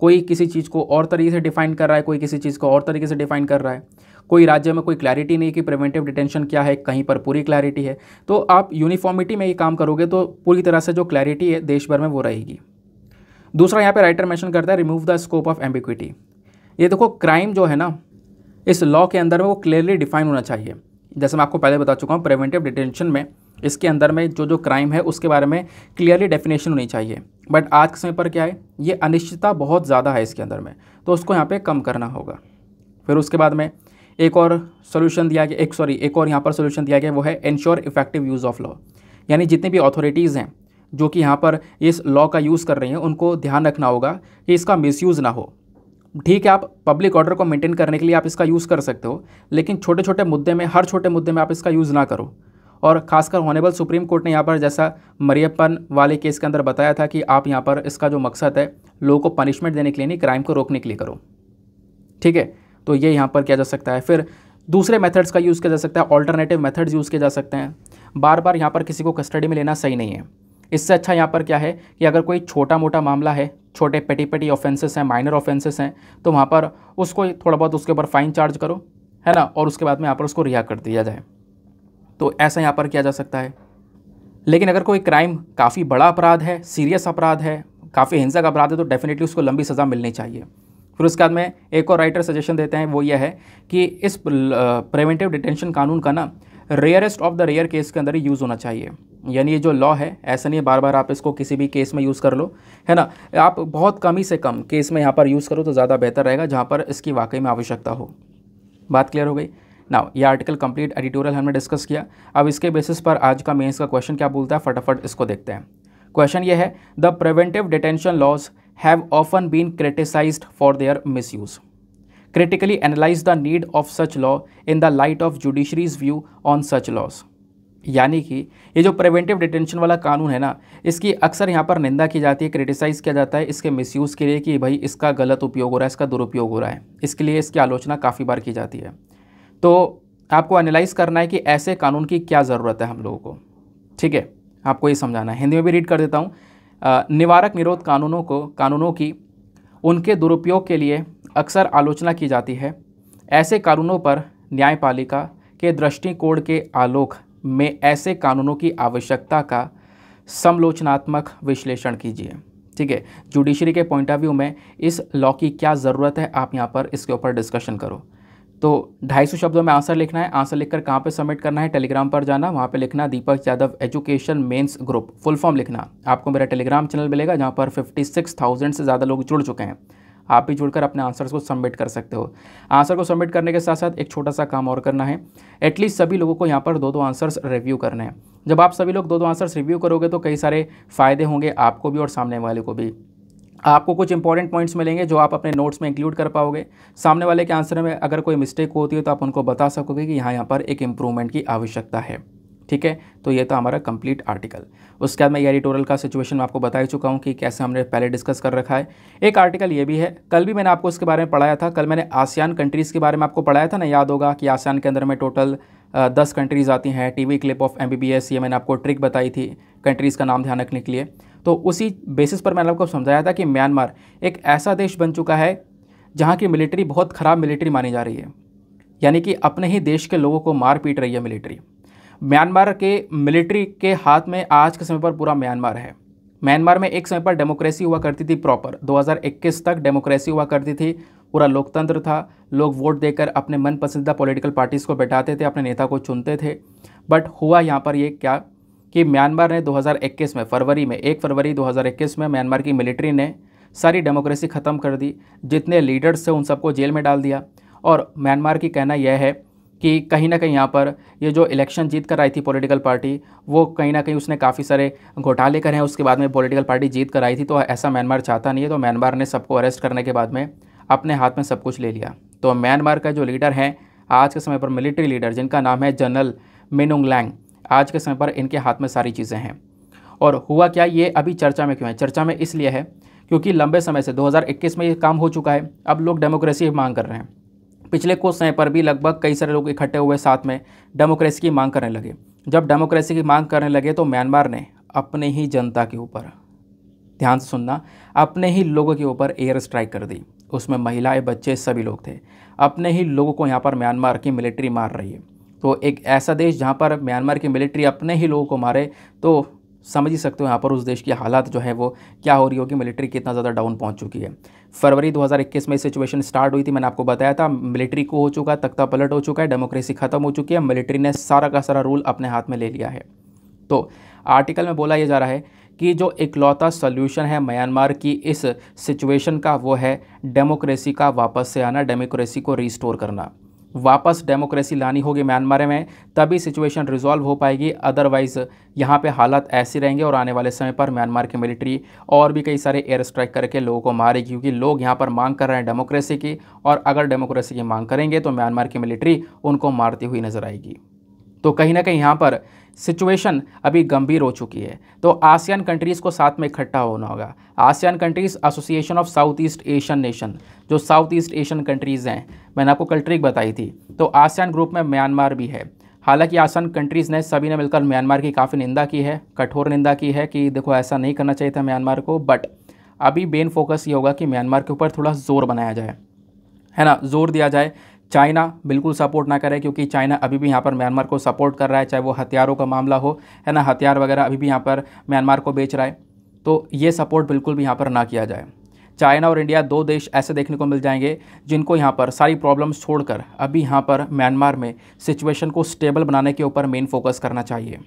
कोई किसी चीज़ को और तरीके से डिफ़ाइन कर रहा है कोई किसी चीज़ को और तरीके से डिफ़ाइन कर रहा है कोई राज्य में कोई क्लैरिटी नहीं कि प्रिवेंटिव डिटेंशन क्या है कहीं पर पूरी क्लैरिटी है तो आप यूनिफॉर्मिटी में ये काम करोगे तो पूरी तरह से जो क्लैरिटी है देश भर में वो रहेगी दूसरा यहाँ पे राइटर मैंशन करता है remove the scope of ambiguity ये देखो क्राइम जो है ना इस लॉ के अंदर में वो क्लियरली डिफाइन होना चाहिए जैसे मैं आपको पहले बता चुका हूँ प्रिवेंटिव डिटेंशन में इसके अंदर में जो जो क्राइम है उसके बारे में क्लियरली डेफिनेशन होनी चाहिए बट आज के समय पर क्या है ये अनिश्चितता बहुत ज़्यादा है इसके अंदर में तो उसको यहाँ पे कम करना होगा फिर उसके बाद में एक और सोल्यूशन दिया गया एक सॉरी एक और यहाँ पर सोल्यूशन दिया गया वो है ensure effective use of law यानी जितनी भी अथॉरिटीज़ हैं जो कि यहाँ पर इस लॉ का यूज़ कर रही हैं उनको ध्यान रखना होगा कि इसका मिसयूज़ ना हो ठीक है आप पब्लिक ऑर्डर को मेंटेन करने के लिए आप इसका यूज़ कर सकते हो लेकिन छोटे छोटे मुद्दे में हर छोटे मुद्दे में आप इसका यूज़ ना करो और खासकर ऑनेबल सुप्रीम कोर्ट ने यहाँ पर जैसा मरियपन वाले केस के अंदर बताया था कि आप यहाँ पर इसका जो मकसद है लोगों को पनिशमेंट देने के लिए नहीं क्राइम को रोकने के लिए करो ठीक है तो ये यहाँ पर किया जा सकता है फिर दूसरे मेथड्स का यूज़ किया जा सकता है ऑल्टरनेटिव मेथड्स यूज़ किए जा सकते हैं बार बार यहाँ पर किसी को कस्टडी में लेना सही नहीं है इससे अच्छा यहाँ पर क्या है कि अगर कोई छोटा मोटा मामला है छोटे पेटी पेटी ऑफेंसेस हैं माइनर ऑफेंसेस हैं तो वहाँ पर उसको थोड़ा बहुत उसके ऊपर फ़ाइन चार्ज करो है ना और उसके बाद में यहाँ पर उसको रिहा कर दिया जाए तो ऐसा यहाँ पर किया जा सकता है लेकिन अगर कोई क्राइम काफ़ी बड़ा अपराध है सीरियस अपराध है काफ़ी हिंसक अपराध है तो डेफिनेटली उसको लंबी सज़ा मिलनी चाहिए फिर उसके बाद में एक और राइटर सजेशन देते हैं वो यह है कि इस प्रिवेंटिव डिटेंशन कानून का ना rarest of the rare case के अंदर ही यूज़ होना चाहिए यानी ये जो लॉ है ऐसा नहीं है बार बार आप इसको किसी भी केस में यूज़ कर लो है ना आप बहुत कम ही से कम केस में यहाँ पर यूज़ करो तो ज़्यादा बेहतर रहेगा जहाँ पर इसकी वाकई में आवश्यकता हो बात क्लियर हो गई नाउ ये आर्टिकल कंप्लीट एडिटोरियल हमने डिस्कस किया अब इसके बेसिस पर आज का मेंस का क्वेश्चन क्या बोलता है फटाफट इसको देखते हैं क्वेश्चन ये है the preventive detention laws have often been criticized for their misuse. Critically analyze the need of such law in the light of judiciary's view on such laws. यानी कि ये जो प्रिवेंटिव डिटेंशन वाला कानून है ना इसकी अक्सर यहाँ पर निंदा की जाती है क्रिटिसाइज़ किया जाता है इसके मिसयूज़ के लिए कि भाई इसका गलत उपयोग हो रहा है इसका दुरुपयोग हो रहा है इसके लिए इसकी आलोचना काफ़ी बार की जाती है तो आपको एनालाइज करना है कि ऐसे कानून की क्या ज़रूरत है हम लोगों को ठीक है आपको ये समझाना है हिंदी में भी रीड कर देता हूँ निवारक निरोध कानूनों को कानूनों की उनके दुरुपयोग के लिए अक्सर आलोचना की जाती है ऐसे कानूनों पर न्यायपालिका के दृष्टिकोण के आलोक में ऐसे कानूनों की आवश्यकता का समलोचनात्मक विश्लेषण कीजिए ठीक है जुडिशरी के पॉइंट ऑफ व्यू में इस लॉ की क्या ज़रूरत है आप यहाँ पर इसके ऊपर डिस्कशन करो तो 250 शब्दों में आंसर लिखना है आंसर लिखकर कहाँ पे सबमिट करना है टेलीग्राम पर जाना वहाँ पे लिखना Deepak Yadav education mains group full form लिखना आपको मेरा टेलीग्राम चैनल मिलेगा जहाँ पर 56,000 से ज़्यादा लोग जुड़ चुके हैं आप भी जुड़कर अपने आंसर्स को सबमिट कर सकते हो आंसर को सबमिट करने के साथ साथ एक छोटा सा काम और करना है एटलीस्ट सभी लोगों को यहाँ पर दो दो आंसर्स रिव्यू करने हैं जब आप सभी लोग दो दो आंसर्स रिव्यू करोगे तो कई सारे फ़ायदे होंगे आपको भी और सामने वाले को भी आपको कुछ इंपॉर्टेंट पॉइंट्स मिलेंगे जो आप अपने नोट्स में इंक्लूड कर पाओगे सामने वाले के आंसर में अगर कोई मिस्टेक होती है तो आप उनको बता सकोगे कि यहाँ यहाँ पर एक इम्प्रूवमेंट की आवश्यकता है ठीक है तो ये था हमारा कंप्लीट आर्टिकल उसके बाद मैं ये एडिटोरियल का सिचुएशन आपको बता ही चुका हूँ कि कैसे हमने पहले डिस्कस कर रखा है एक आर्टिकल ये भी है कल भी मैंने आपको इसके बारे में पढ़ाया था कल मैंने आसियान कंट्रीज़ के बारे में आपको पढ़ाया था ना याद होगा कि आसियान के अंदर में टोटल दस कंट्रीज़ आती हैं टी क्लिप ऑफ एम ये मैंने आपको ट्रिक बताई थी कंट्रीज़ का नाम ध्यान रखने के लिए तो उसी बेसिस पर मैंने आपको समझाया था कि म्यांमार एक ऐसा देश बन चुका है जहाँ की मिलिट्री बहुत ख़राब मिलिट्री मानी जा रही है यानी कि अपने ही देश के लोगों को मार पीट रही है मिलिट्री म्यांमार के मिलिट्री के हाथ में आज के समय पर पूरा म्यांमार है म्यांमार में एक समय पर डेमोक्रेसी हुआ करती थी प्रॉपर 2021 तक डेमोक्रेसी हुआ करती थी पूरा लोकतंत्र था लोग वोट देकर अपने मन पसंदीदा पॉलिटिकल पार्टीज़ को बैठाते थे अपने नेता को चुनते थे बट हुआ यहाँ पर ये क्या कि म्यांमार ने 2021 में फरवरी में एक फरवरी 2021 में म्यांमार की मिलिट्री ने सारी डेमोक्रेसी ख़त्म कर दी जितने लीडर्स थे उन सबको जेल में डाल दिया और म्यांमार की कहना यह है कि कहीं ना कहीं यहाँ पर ये जो इलेक्शन जीत कर आई थी पॉलिटिकल पार्टी वो कहीं ना कहीं उसने काफ़ी सारे घोटाले करे हैं उसके बाद में पॉलिटिकल पार्टी जीत कर आई थी तो ऐसा म्यांमार चाहता नहीं है तो म्यांमार ने सबको अरेस्ट करने के बाद में अपने हाथ में सब कुछ ले लिया तो म्यांमार का जो लीडर हैं आज के समय पर मिलिट्री लीडर जिनका नाम है जनरल मिनुंग लैंग आज के समय पर इनके हाथ में सारी चीज़ें हैं और हुआ क्या ये अभी चर्चा में क्यों है चर्चा में इसलिए है क्योंकि लंबे समय से 2021 में ये काम हो चुका है अब लोग डेमोक्रेसी मांग कर रहे हैं पिछले कुछ समय पर भी लगभग कई सारे लोग इकट्ठे हुए साथ में डेमोक्रेसी की मांग करने लगे जब डेमोक्रेसी की मांग करने लगे तो म्यांमार ने अपने ही जनता के ऊपर ध्यान से सुनना अपने ही लोगों के ऊपर एयर स्ट्राइक कर दी उसमें महिलाएं बच्चे सभी लोग थे अपने ही लोगों को यहाँ पर म्यांमार की मिलिट्री मार रही है तो एक ऐसा देश जहाँ पर म्यांमार की मिलिट्री अपने ही लोगों को मारे तो समझ ही सकते हो यहाँ पर उस देश की हालात जो है वो क्या हो रही होगी मिलिट्री कितना ज़्यादा डाउन पहुँच चुकी है फरवरी 2021 में सिचुएशन स्टार्ट हुई थी मैंने आपको बताया था मिलिट्री को हो चुका है तख्ता पलट हो चुका है डेमोक्रेसी ख़त्म हो चुकी है मिलिट्री ने सारा का सारा रूल अपने हाथ में ले लिया है तो आर्टिकल में बोला यह जा रहा है कि जो इकलौता सोल्यूशन है म्यांमार की इस सिचुएशन का वो है डेमोक्रेसी का वापस से आना डेमोक्रेसी को रिस्टोर करना वापस डेमोक्रेसी लानी होगी म्यांमार में तभी सिचुएशन रिजॉल्व हो पाएगी अदरवाइज़ यहाँ पे हालात ऐसे रहेंगे और आने वाले समय पर म्यांमार की मिलिट्री और भी कई सारे एयर स्ट्राइक करके लोगों को मारेगी क्योंकि लोग यहाँ पर मांग कर रहे हैं डेमोक्रेसी की और अगर डेमोक्रेसी की मांग करेंगे तो म्यांमार की मिलिट्री उनको मारती हुई नज़र आएगी तो कहीं ना कहीं यहाँ पर सिचुएशन अभी गंभीर हो चुकी है तो आसियान कंट्रीज़ को साथ में इकट्ठा होना होगा ASEAN countries association of south east Asian nation जो साउथ ईस्ट एशियन कंट्रीज़ हैं मैंने आपको कल ट्रिक बताई थी तो आसियान ग्रुप में म्यांमार भी है हालांकि आसियान कंट्रीज़ ने सभी ने मिलकर म्यांमार की काफ़ी निंदा की है कठोर निंदा की है कि देखो ऐसा नहीं करना चाहिए था म्यांमार को बट अभी मेन फोकस ये होगा कि म्यांमार के ऊपर थोड़ा ज़ोर बनाया जाए है ना जोर दिया जाए चाइना बिल्कुल सपोर्ट ना करे क्योंकि चाइना अभी भी यहाँ पर म्यांमार को सपोर्ट कर रहा है चाहे वो हथियारों का मामला हो है ना हथियार वगैरह अभी भी यहाँ पर म्यांमार को बेच रहा है तो ये सपोर्ट बिल्कुल भी यहाँ पर ना किया जाए चाइना और इंडिया दो देश ऐसे देखने को मिल जाएंगे जिनको यहाँ पर सारी प्रॉब्लम्स छोड़कर अभी यहाँ पर म्यांमार में सिचुएशन को स्टेबल बनाने के ऊपर मेन फोकस करना चाहिए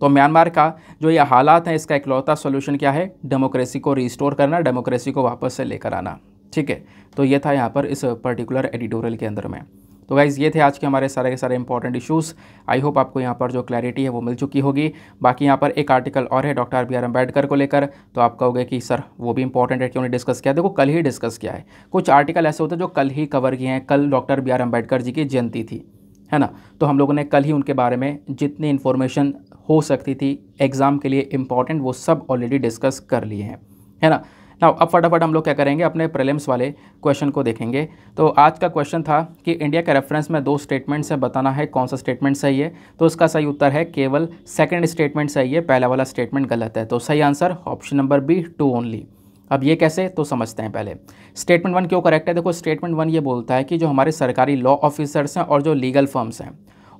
तो म्यांमार का जो ये हालात हैं इसका इकलौता सोल्यूशन क्या है डेमोक्रेसी को रिस्टोर करना डेमोक्रेसी को वापस से लेकर आना ठीक है तो ये था यहाँ पर इस पर्टिकुलर एडिटोरियल के अंदर में तो गाइज़ ये थे आज के हमारे सारे के सारे इंपॉर्टेंट इशूज़ आई होप आपको यहाँ पर जो क्लैरिटी है वो मिल चुकी होगी बाकी यहाँ पर एक आर्टिकल और है doctor R B R Ambedkar को लेकर तो आप कहोगे कि सर वो भी इंपॉर्टेंट है क्यों ने डिस्कस किया देखो कल ही डिस्कस किया है कुछ आर्टिकल ऐसे होते हैं जो कल ही कवर किए हैं कल doctor B R Ambedkar ji की जयंती थी है ना तो हम लोगों ने कल ही उनके बारे में जितनी इन्फॉर्मेशन हो सकती थी एग्ज़ाम के लिए इम्पॉर्टेंट वो सब ऑलरेडी डिस्कस कर लिए हैं है ना ना अब फटाफट हम लोग क्या करेंगे अपने प्रिलिम्स वाले क्वेश्चन को देखेंगे तो आज का क्वेश्चन था कि इंडिया के रेफरेंस में दो स्टेटमेंट्स हैं बताना है कौन सा स्टेटमेंट सही है तो उसका सही उत्तर है केवल सेकेंड स्टेटमेंट सही है पहला वाला स्टेटमेंट गलत है तो सही answer option number B two only अब ये कैसे तो समझते हैं पहले स्टेटमेंट वन क्यों करेक्ट है देखो स्टेटमेंट वन ये बोलता है कि जो हमारे सरकारी लॉ ऑफिसर्स हैं और जो लीगल फर्म्स हैं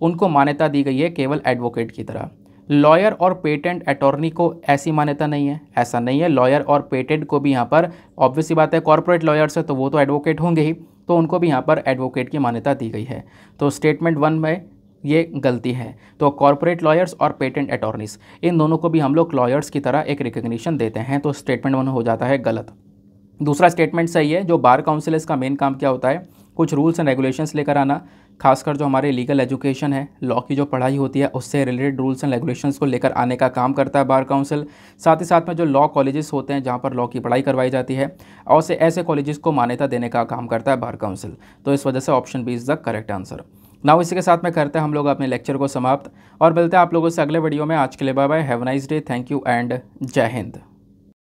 उनको मान्यता दी गई है केवल एडवोकेट की तरह लॉयर और पेटेंट अटॉर्नी को ऐसी मान्यता नहीं है ऐसा नहीं है लॉयर और पेटेंट को भी यहाँ पर ऑब्वियसली बात है कॉरपोरेट लॉयर्स है तो वो तो एडवोकेट होंगे ही तो उनको भी यहाँ पर एडवोकेट की मान्यता दी गई है तो स्टेटमेंट वन में ये गलती है तो कॉरपोरेट लॉयर्स और पेटेंट अटॉर्नीस इन दोनों को भी हम लोग लॉयर्स की तरह एक रिकग्निशन देते हैं तो स्टेटमेंट वन हो जाता है गलत दूसरा स्टेटमेंट सही है जो बार काउंसिलर्स का मेन काम क्या होता है कुछ रूल्स एंड रेगुलेशंस लेकर आना खासकर जो हमारे लीगल एजुकेशन है लॉ की जो पढ़ाई होती है उससे रिलेटेड रूल्स एंड रेगुलेशंस को लेकर आने का काम करता है बार काउंसिल साथ ही साथ में जो लॉ कॉलेजेस होते हैं जहाँ पर लॉ की पढ़ाई करवाई जाती है और से ऐसे कॉलेजेस को मान्यता देने का काम करता है बार काउंसिल तो इस वजह से option B is the correct answer now इसी के साथ में करते हैं हम लोग अपने लेक्चर को समाप्त और मिलते हैं आप लोगों से अगले वीडियो में आज के लिए bye bye have nice day thank you and Jai Hind